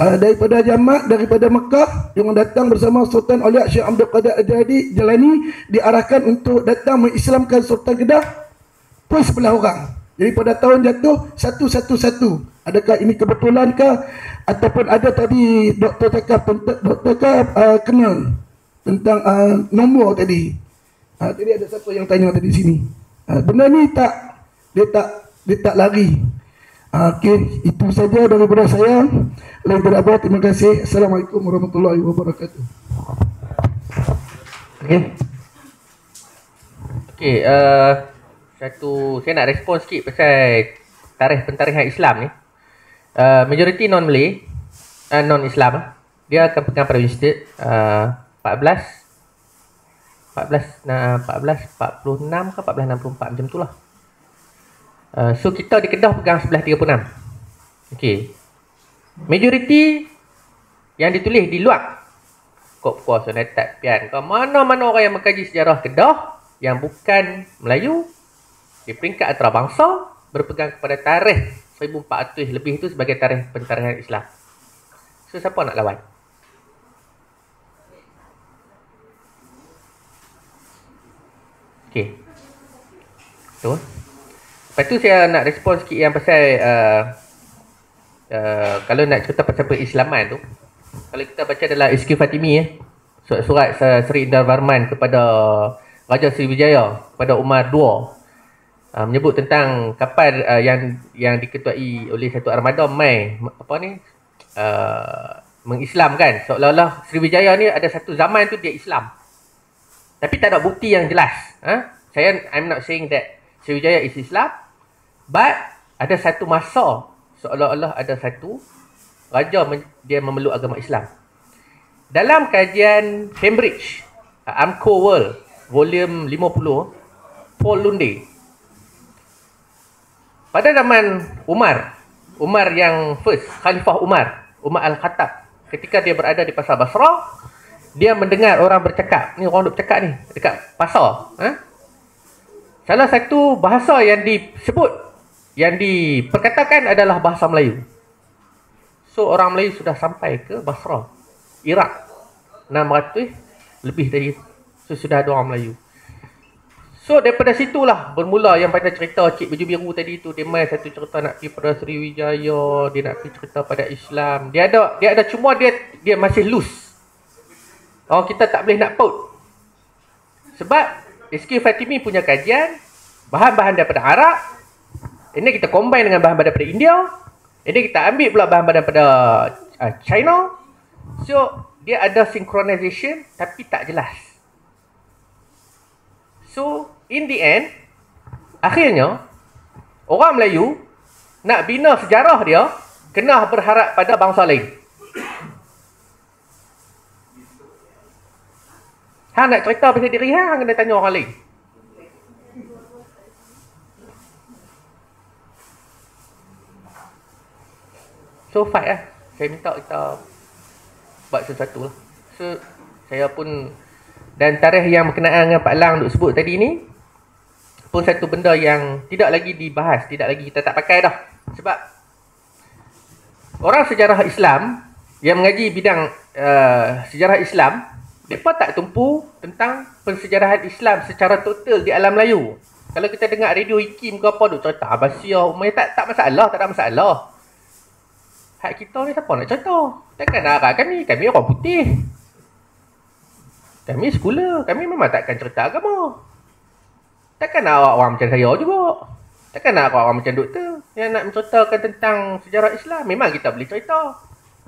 uh, daripada jamaah daripada Mekah yang datang bersama Sultan Aliak Syekh Abdul Qadir Al-Jadi Jalani diarahkan untuk datang mengislamkan Sultan Kedah pun sebelah orang daripada tahun jatuh satu-satu-satu adakah ini kebetulan ke ataupun ada tadi doktor cakap doktor ke uh, ah, kena tentang uh, nombor tadi uh, tadi ada satu yang tanya tadi sini uh, benda ni tak dia tak dia tak lari Ah, okey, itu saja daripada saya. Lain tidak apa, terima kasih. Assalamualaikum warahmatullahi wabarakatuh. Okey. Okey, uh, satu saya nak respon sikit pasal tarikh pentarikhan Islam ni. Uh, majoriti non Malay, uh, eh, non Islam dia akan pegang pada universiti uh, 14 14 nah 14 46 ke 1464 macam tulah. Uh, so kita di Kedah pegang 11.36 ok majoriti yang ditulis di luar kok kuasa netat pian kau mana-mana orang yang mengkaji sejarah Kedah yang bukan Melayu di peringkat antarabangsa berpegang kepada tarikh 1400 lebih itu sebagai tarikh pentarian Islam so siapa nak lawan ok tu Lepas tu saya nak respon sikit yang pasal uh, uh, Kalau nak cerita pasal perislaman tu Kalau kita baca adalah Iskir Fatimi eh, surat, surat Sri Indar Varman kepada Raja Sriwijaya kepada Umar II uh, menyebut tentang kapal uh, yang yang diketuai oleh satu armada mai apa ni uh, kan seolah-olah Sriwijaya ni ada satu zaman tu dia Islam tapi tak ada bukti yang jelas ha? saya I'm not saying that Sriwijaya is Islam But ada satu masa seolah-olah ada satu raja dia memeluk agama Islam. Dalam kajian Cambridge uh, Amco World volume 50 Paul Lundy pada zaman Umar Umar yang first Khalifah Umar Umar Al-Khattab ketika dia berada di pasar Basra dia mendengar orang bercakap ni orang duk cakap ni dekat pasar eh? salah satu bahasa yang disebut yang diperkatakan adalah bahasa Melayu. So orang Melayu sudah sampai ke Basra, Iraq. 600 lebih dari so, sudah ada orang Melayu. So daripada situlah bermula yang pada cerita Cik Baju Biru tadi tu dia mai satu cerita nak pergi pada Sriwijaya, dia nak pergi cerita pada Islam. Dia ada dia ada cuma dia dia masih loose. Oh kita tak boleh nak paut. Sebab Eski Fatimi punya kajian bahan-bahan daripada Arab, ini kita combine dengan bahan badan pada India. Ini kita ambil pula bahan badan pada uh, China. So, dia ada synchronization tapi tak jelas. So, in the end, akhirnya, orang Melayu nak bina sejarah dia, kena berharap pada bangsa lain. Ha nak cerita pasal diri ha, kena tanya orang lain. So fight lah Saya minta kita Buat sesuatu lah So Saya pun Dan tarikh yang berkenaan dengan Pak Lang Duk sebut tadi ni Pun satu benda yang Tidak lagi dibahas Tidak lagi kita tak pakai dah Sebab Orang sejarah Islam Yang mengaji bidang uh, Sejarah Islam Mereka tak tumpu Tentang Pensejarahan Islam Secara total di alam Melayu kalau kita dengar radio Ikim ke apa tu cerita Abasyah ah, umumnya tak tak masalah, tak ada masalah. Hak kita ni siapa nak contoh? Takkan nak agak kami, kami orang putih. Kami sekolah, kami memang takkan cerita agama. Takkan nak awak orang macam saya juga. Takkan nak awak orang macam doktor yang nak menceritakan tentang sejarah Islam. Memang kita boleh cerita.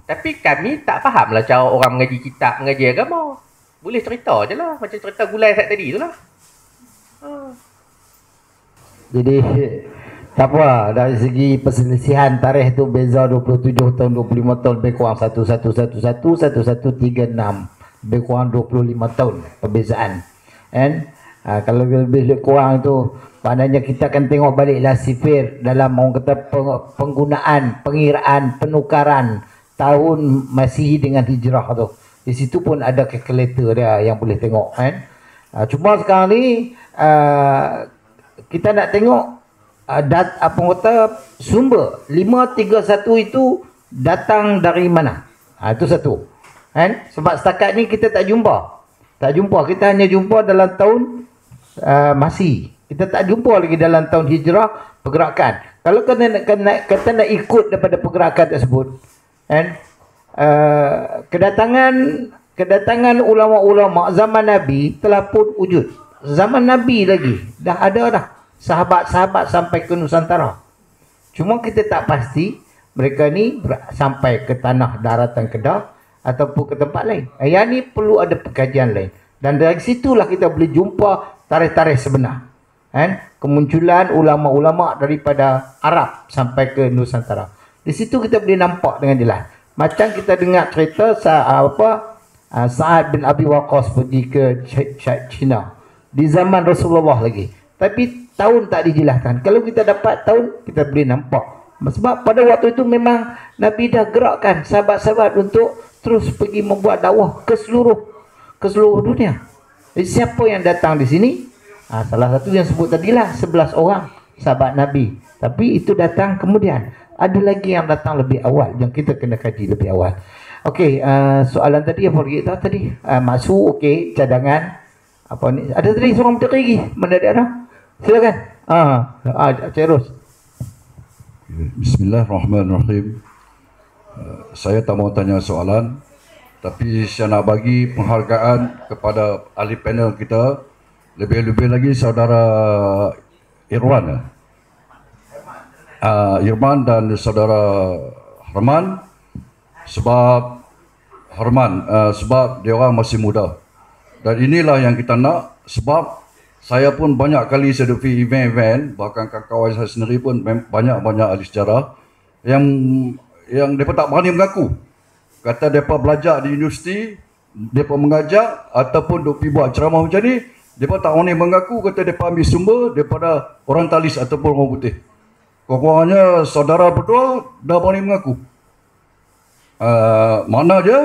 Tapi kami tak faham lah cara orang mengaji kitab, mengaji agama. Boleh cerita je lah. Macam cerita gulai saat tadi tu lah. Ha. Jadi, tak apa, dari segi perselisihan tarikh tu beza 27 tahun 25 tahun lebih kurang 1111 1136 lebih kurang 25 tahun perbezaan. And ha, kalau lebih, lebih kurang tu maknanya kita akan tengok baliklah sifir dalam orang kata penggunaan, pengiraan, penukaran tahun Masihi dengan Hijrah tu. Di situ pun ada kalkulator dia yang boleh tengok kan. Ha, cuma sekarang ni uh, ah, kita nak tengok uh, dat, apa ah, kata sumber 531 itu datang dari mana? Ha, itu satu. Kan? Sebab setakat ni kita tak jumpa. Tak jumpa. Kita hanya jumpa dalam tahun uh, masih. Kita tak jumpa lagi dalam tahun hijrah pergerakan. Kalau kena kena nak, kita nak ikut daripada pergerakan tersebut. Kan? Uh, kedatangan kedatangan ulama-ulama zaman Nabi telah pun wujud. Zaman Nabi lagi. Dah ada dah sahabat-sahabat sampai ke Nusantara. Cuma kita tak pasti mereka ni sampai ke tanah daratan Kedah ataupun ke tempat lain. Eh, yang ni perlu ada pengkajian lain. Dan dari situlah kita boleh jumpa tarikh-tarikh sebenar. Kan? Kemunculan ulama-ulama daripada Arab sampai ke Nusantara. Di situ kita boleh nampak dengan jelas. Macam kita dengar cerita apa ah, Sa'ad bin Abi Waqas pergi ke China. Di zaman Rasulullah lagi. Tapi tahun tak dijelaskan. Kalau kita dapat tahun, kita boleh nampak. Sebab pada waktu itu memang Nabi dah gerakkan sahabat-sahabat untuk terus pergi membuat dakwah ke seluruh ke seluruh dunia. Jadi siapa yang datang di sini? Ha, salah satu yang sebut tadilah 11 orang sahabat Nabi. Tapi itu datang kemudian. Ada lagi yang datang lebih awal yang kita kena kaji lebih awal. Okey, uh, soalan tadi apa lagi tadi? Uh, ah, masuk okey cadangan apa ni? Ada tadi seorang menteri lagi mendadak dah. Silakan. Ah, ah, Cerus. Bismillahirrahmanirrahim. Eh, saya tak mau tanya soalan tapi saya nak bagi penghargaan kepada ahli panel kita lebih-lebih lagi saudara Irwan. Eh? Ah, Irwan dan saudara Herman sebab Herman uh, sebab dia orang masih muda. Dan inilah yang kita nak sebab saya pun banyak kali sedufi event-event, bahkan kawan saya sendiri pun banyak-banyak ahli sejarah yang yang depa tak berani mengaku. Kata depa belajar di universiti, depa mengajar ataupun duk pi buat ceramah macam ni, depa tak berani mengaku kata depa ambil sumber daripada orang talis ataupun orang putih. kurang saudara berdua dah berani mengaku. Uh, ah, mana je uh,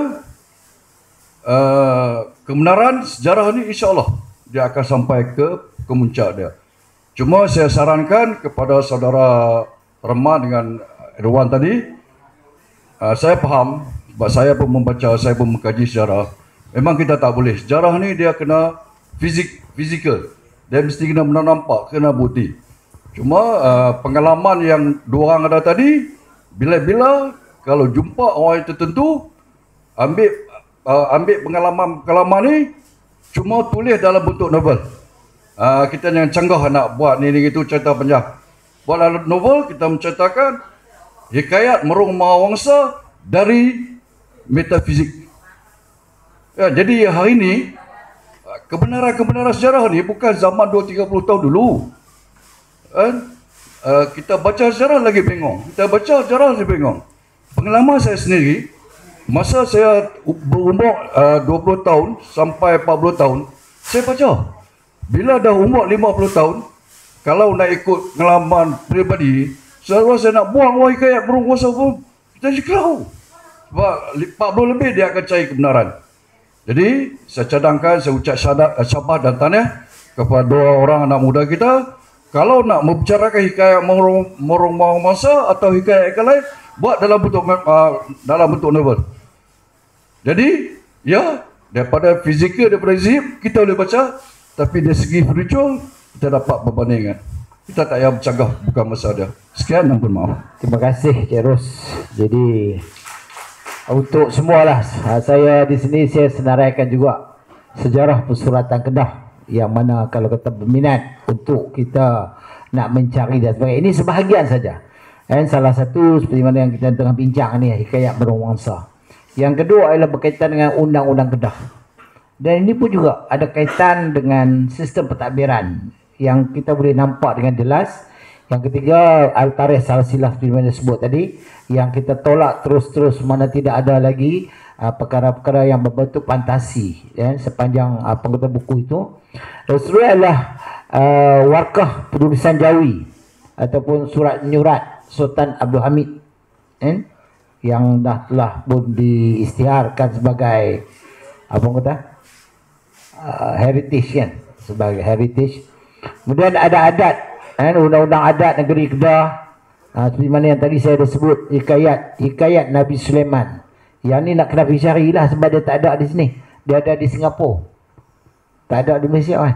ah, kebenaran sejarah ni insya-Allah dia akan sampai ke kemuncak dia. Cuma saya sarankan kepada saudara Rahman dengan Edwan tadi, uh, saya faham sebab saya pun membaca, saya pun mengkaji sejarah. Memang kita tak boleh. Sejarah ni dia kena fizik, fizikal. Dia mesti kena nampak kena bukti. Cuma uh, pengalaman yang dua orang ada tadi, bila-bila kalau jumpa orang yang tertentu, ambil uh, ambil pengalaman-pengalaman ni, cuma tulis dalam bentuk novel. Uh, kita jangan canggah nak buat ni gitu cerita panjang. Buat dalam novel kita menceritakan hikayat merung mawangsa dari metafizik. Ya, jadi hari ini ah, kebenaran-kebenaran sejarah ni bukan zaman 2 30 tahun dulu. Eh, uh, kita baca sejarah lagi bingung. Kita baca sejarah lagi bingung. Pengalaman saya sendiri, masa saya berumur uh, 20 tahun sampai 40 tahun, saya baca. Bila dah umur 50 tahun, kalau nak ikut pengalaman peribadi, saya rasa nak buang wahi kayak burung kuasa pun, kita jikau. Sebab 40 lebih dia akan cari kebenaran. Jadi, saya cadangkan, saya ucap syadat, eh, syabat dan tanah kepada dua orang anak muda kita, kalau nak membicarakan hikayat morong morong masa atau hikayat yang lain, buat dalam bentuk uh, dalam bentuk novel. Jadi, ya, daripada fizikal, daripada zip, kita boleh baca. Tapi dari segi spiritual, kita dapat perbandingan. Kita tak payah bercanggah bukan masa dia. Sekian dan pun maaf. Terima kasih, Cik Ros. Jadi, untuk semualah, ha, saya di sini saya senaraikan juga sejarah persuratan Kedah yang mana kalau kita berminat untuk kita nak mencari dan sebagainya. Ini sebahagian saja. Dan salah satu seperti mana yang kita tengah bincang ni, hikayat berumangsa. Yang kedua adalah berkaitan dengan undang-undang Kedah. Dan ini pun juga ada kaitan dengan sistem pentadbiran yang kita boleh nampak dengan jelas. Yang ketiga, Al-Tarikh Salasilah seperti yang disebut tadi. Yang kita tolak terus-terus mana tidak ada lagi uh, perkara-perkara yang berbentuk fantasi ya, sepanjang uh, pengetahuan buku itu. Dan seterusnya adalah uh, warkah penulisan Jawi ataupun surat-nyurat Sultan Abdul Hamid. Eh? yang dah telah pun diistiharkan sebagai apa kata uh, heritage kan sebagai heritage kemudian ada adat kan eh, undang-undang adat negeri Kedah uh, seperti mana yang tadi saya ada sebut hikayat hikayat Nabi Sulaiman yang ni nak kena pergi lah sebab dia tak ada di sini dia ada di Singapura tak ada di Malaysia kan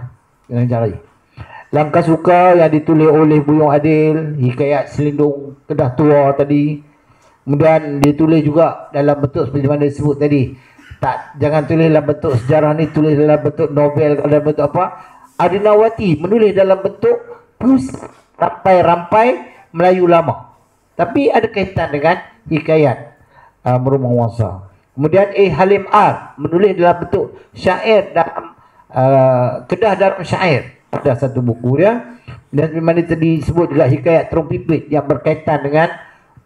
kena cari Langkah suka yang ditulis oleh Buyung Adil, hikayat selindung Kedah Tua tadi, Kemudian ditulis juga dalam bentuk seperti mana disebut tadi. Tak jangan tulis dalam bentuk sejarah ni, tulis dalam bentuk novel dalam bentuk apa? Adinawati menulis dalam bentuk plus rampai-rampai Melayu lama. Tapi ada kaitan dengan hikayat uh, merumah wasa. Kemudian A. Halim R. menulis dalam bentuk syair dalam uh, kedah dalam syair. Ada satu buku dia. Dan memang tadi disebut juga hikayat terung pipit yang berkaitan dengan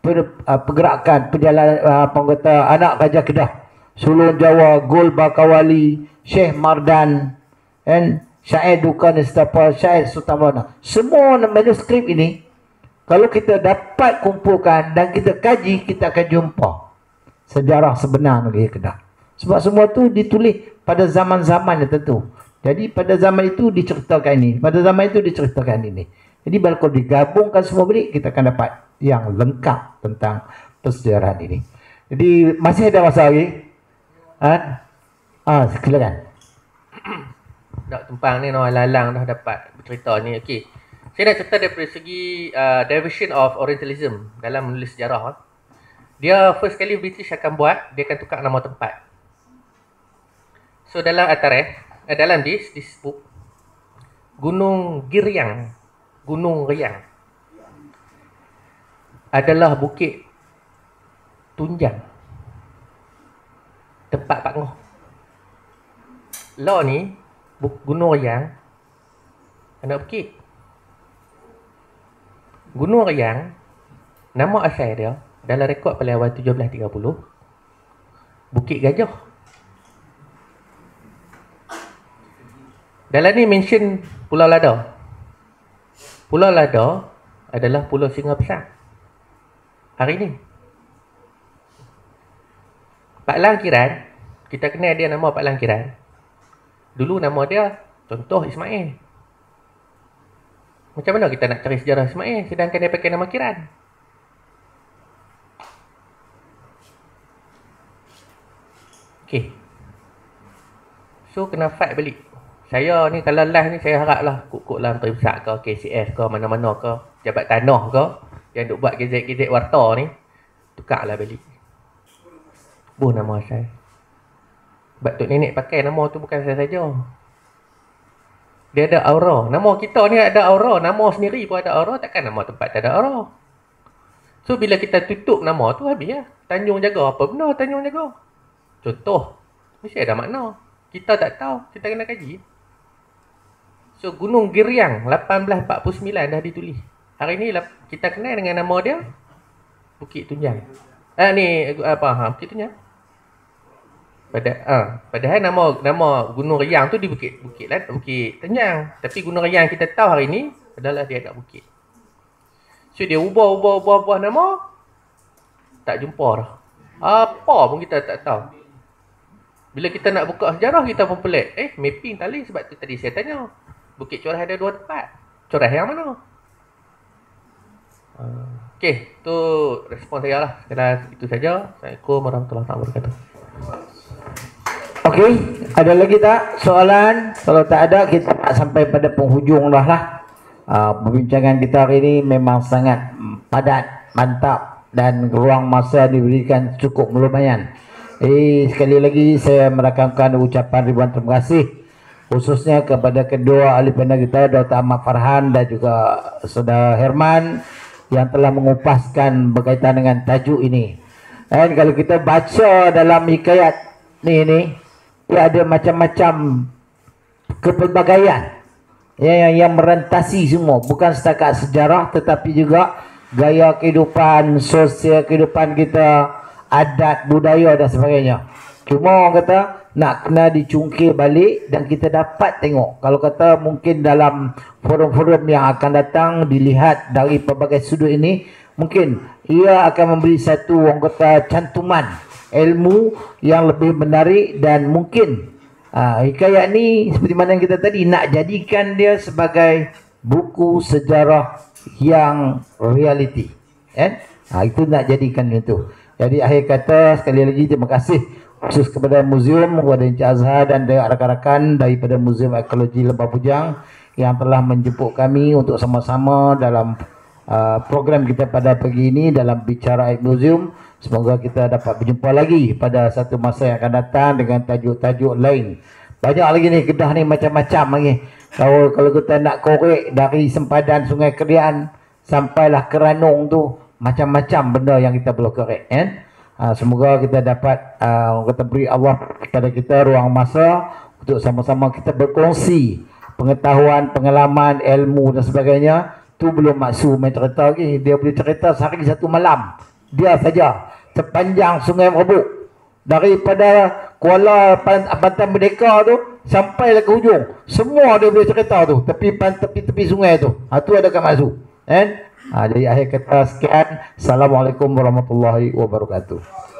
per, uh, pergerakan perjalanan uh, penggota anak Raja Kedah Sulun Jawa Gol Bakawali Syekh Mardan dan Syed Dukan Istapa Syed Sultan semua manuskrip ini kalau kita dapat kumpulkan dan kita kaji kita akan jumpa sejarah sebenar negeri Kedah sebab semua tu ditulis pada zaman-zaman yang tentu jadi pada zaman itu diceritakan ini pada zaman itu diceritakan ini jadi kalau digabungkan semua balik kita akan dapat yang lengkap tentang persejarahan ini. Jadi masih ada masa lagi? Ha? Ah, ha, silakan. Dok tumpang ni noh lalang dah dapat bercerita ni. Okey. Saya nak cerita dari segi uh, division of orientalism dalam menulis sejarah. Ha? Dia first kali British akan buat, dia akan tukar nama tempat. So dalam atar eh, dalam this this book Gunung Giriang, Gunung Riang adalah bukit Tunjang. Tempat Pak Ngoh. Law ni, Gunung Riang, anak bukit. Gunung Riang, nama asal dia, dalam rekod pada awal 1730, Bukit Gajah. Dalam ni mention Pulau Lada. Pulau Lada adalah Pulau Singa Besar hari ni. Pak Langkiran, kita kenal dia nama Pak Langkiran. Dulu nama dia, contoh Ismail. Macam mana kita nak cari sejarah Ismail sedangkan dia pakai nama Kiran? Okay. So, kena fight balik. Saya ni kalau live ni saya harap lah kuk-kuk lah Menteri Besar ke KCS ke mana-mana ke Jabat Tanah ke yang duk buat gezek-gezek warta ni lah balik buh nama saya sebab Tok Nenek pakai nama tu bukan saya saja dia ada aura nama kita ni ada aura nama sendiri pun ada aura takkan nama tempat tak ada aura so bila kita tutup nama tu habis lah tanjung jaga apa benda tanjung jaga contoh mesti ada makna kita tak tahu kita kena kaji So Gunung Giriang 1849 dah ditulis hari ni kita kenal dengan nama dia Bukit Tunjang. Ah ni apa ha Bukit Tunjang. Pada ah ha, padahal nama nama Gunung Riang tu di Bukit Bukit lah Bukit Tunjang. Tapi Gunung Riang kita tahu hari ni adalah dia ada bukit. So dia ubah ubah ubah ubah nama tak jumpa dah. Apa pun kita tak tahu. Bila kita nak buka sejarah kita pun pelik. Eh mapping tali sebab tu tadi saya tanya. Bukit curah ada dua tempat. curah yang mana? Okey, tu respon saya lah. Sekadar itu saja. Assalamualaikum warahmatullahi wabarakatuh. Okey, ada lagi tak soalan? Kalau tak ada, kita sampai pada penghujung lah lah. Uh, perbincangan kita hari ini memang sangat padat, mantap dan ruang masa diberikan cukup lumayan. Jadi sekali lagi saya merakamkan ucapan ribuan terima kasih khususnya kepada kedua ahli pandang kita Dr. Ahmad Farhan dan juga Saudara Herman yang telah mengupaskan berkaitan dengan tajuk ini. Dan kalau kita baca dalam hikayat ni ni, dia ada macam-macam kepelbagaian yang, yang, yang merentasi semua. Bukan setakat sejarah tetapi juga gaya kehidupan, sosial kehidupan kita, adat, budaya dan sebagainya. Cuma orang kata, nak kena dicungkir balik dan kita dapat tengok kalau kata mungkin dalam forum-forum yang akan datang dilihat dari pelbagai sudut ini mungkin ia akan memberi satu orang kata cantuman ilmu yang lebih menarik dan mungkin uh, hikayat ni seperti mana yang kita tadi nak jadikan dia sebagai buku sejarah yang reality. eh? Ha, itu nak jadikan itu. Jadi akhir kata sekali lagi terima kasih khusus kepada museum kepada Encik Azhar dan rakan-rakan daripada Museum ekologi Lembah Pujang yang telah menjemput kami untuk sama-sama dalam uh, program kita pada pagi ini dalam Bicara Aib Museum semoga kita dapat berjumpa lagi pada satu masa yang akan datang dengan tajuk-tajuk lain banyak lagi ni kedah ni macam-macam lagi kalau, kalau kita nak korek dari sempadan Sungai Kerian sampailah Keranong tu macam-macam benda yang kita boleh korek eh? Ha, semoga kita dapat uh, kata beri Allah kepada kita ruang masa untuk sama-sama kita berkongsi pengetahuan, pengalaman, ilmu dan sebagainya. Tu belum maksud main cerita lagi. dia boleh cerita sehari satu malam. Dia saja sepanjang sungai merebuk. Daripada Kuala Pantai Merdeka tu sampai ke hujung. Semua dia boleh cerita tu. Tepi tepi, tepi sungai tu. Ha, tu ada kat maksud. Kan? Eh? Ha, jadi akhir kata sekian. Assalamualaikum warahmatullahi wabarakatuh.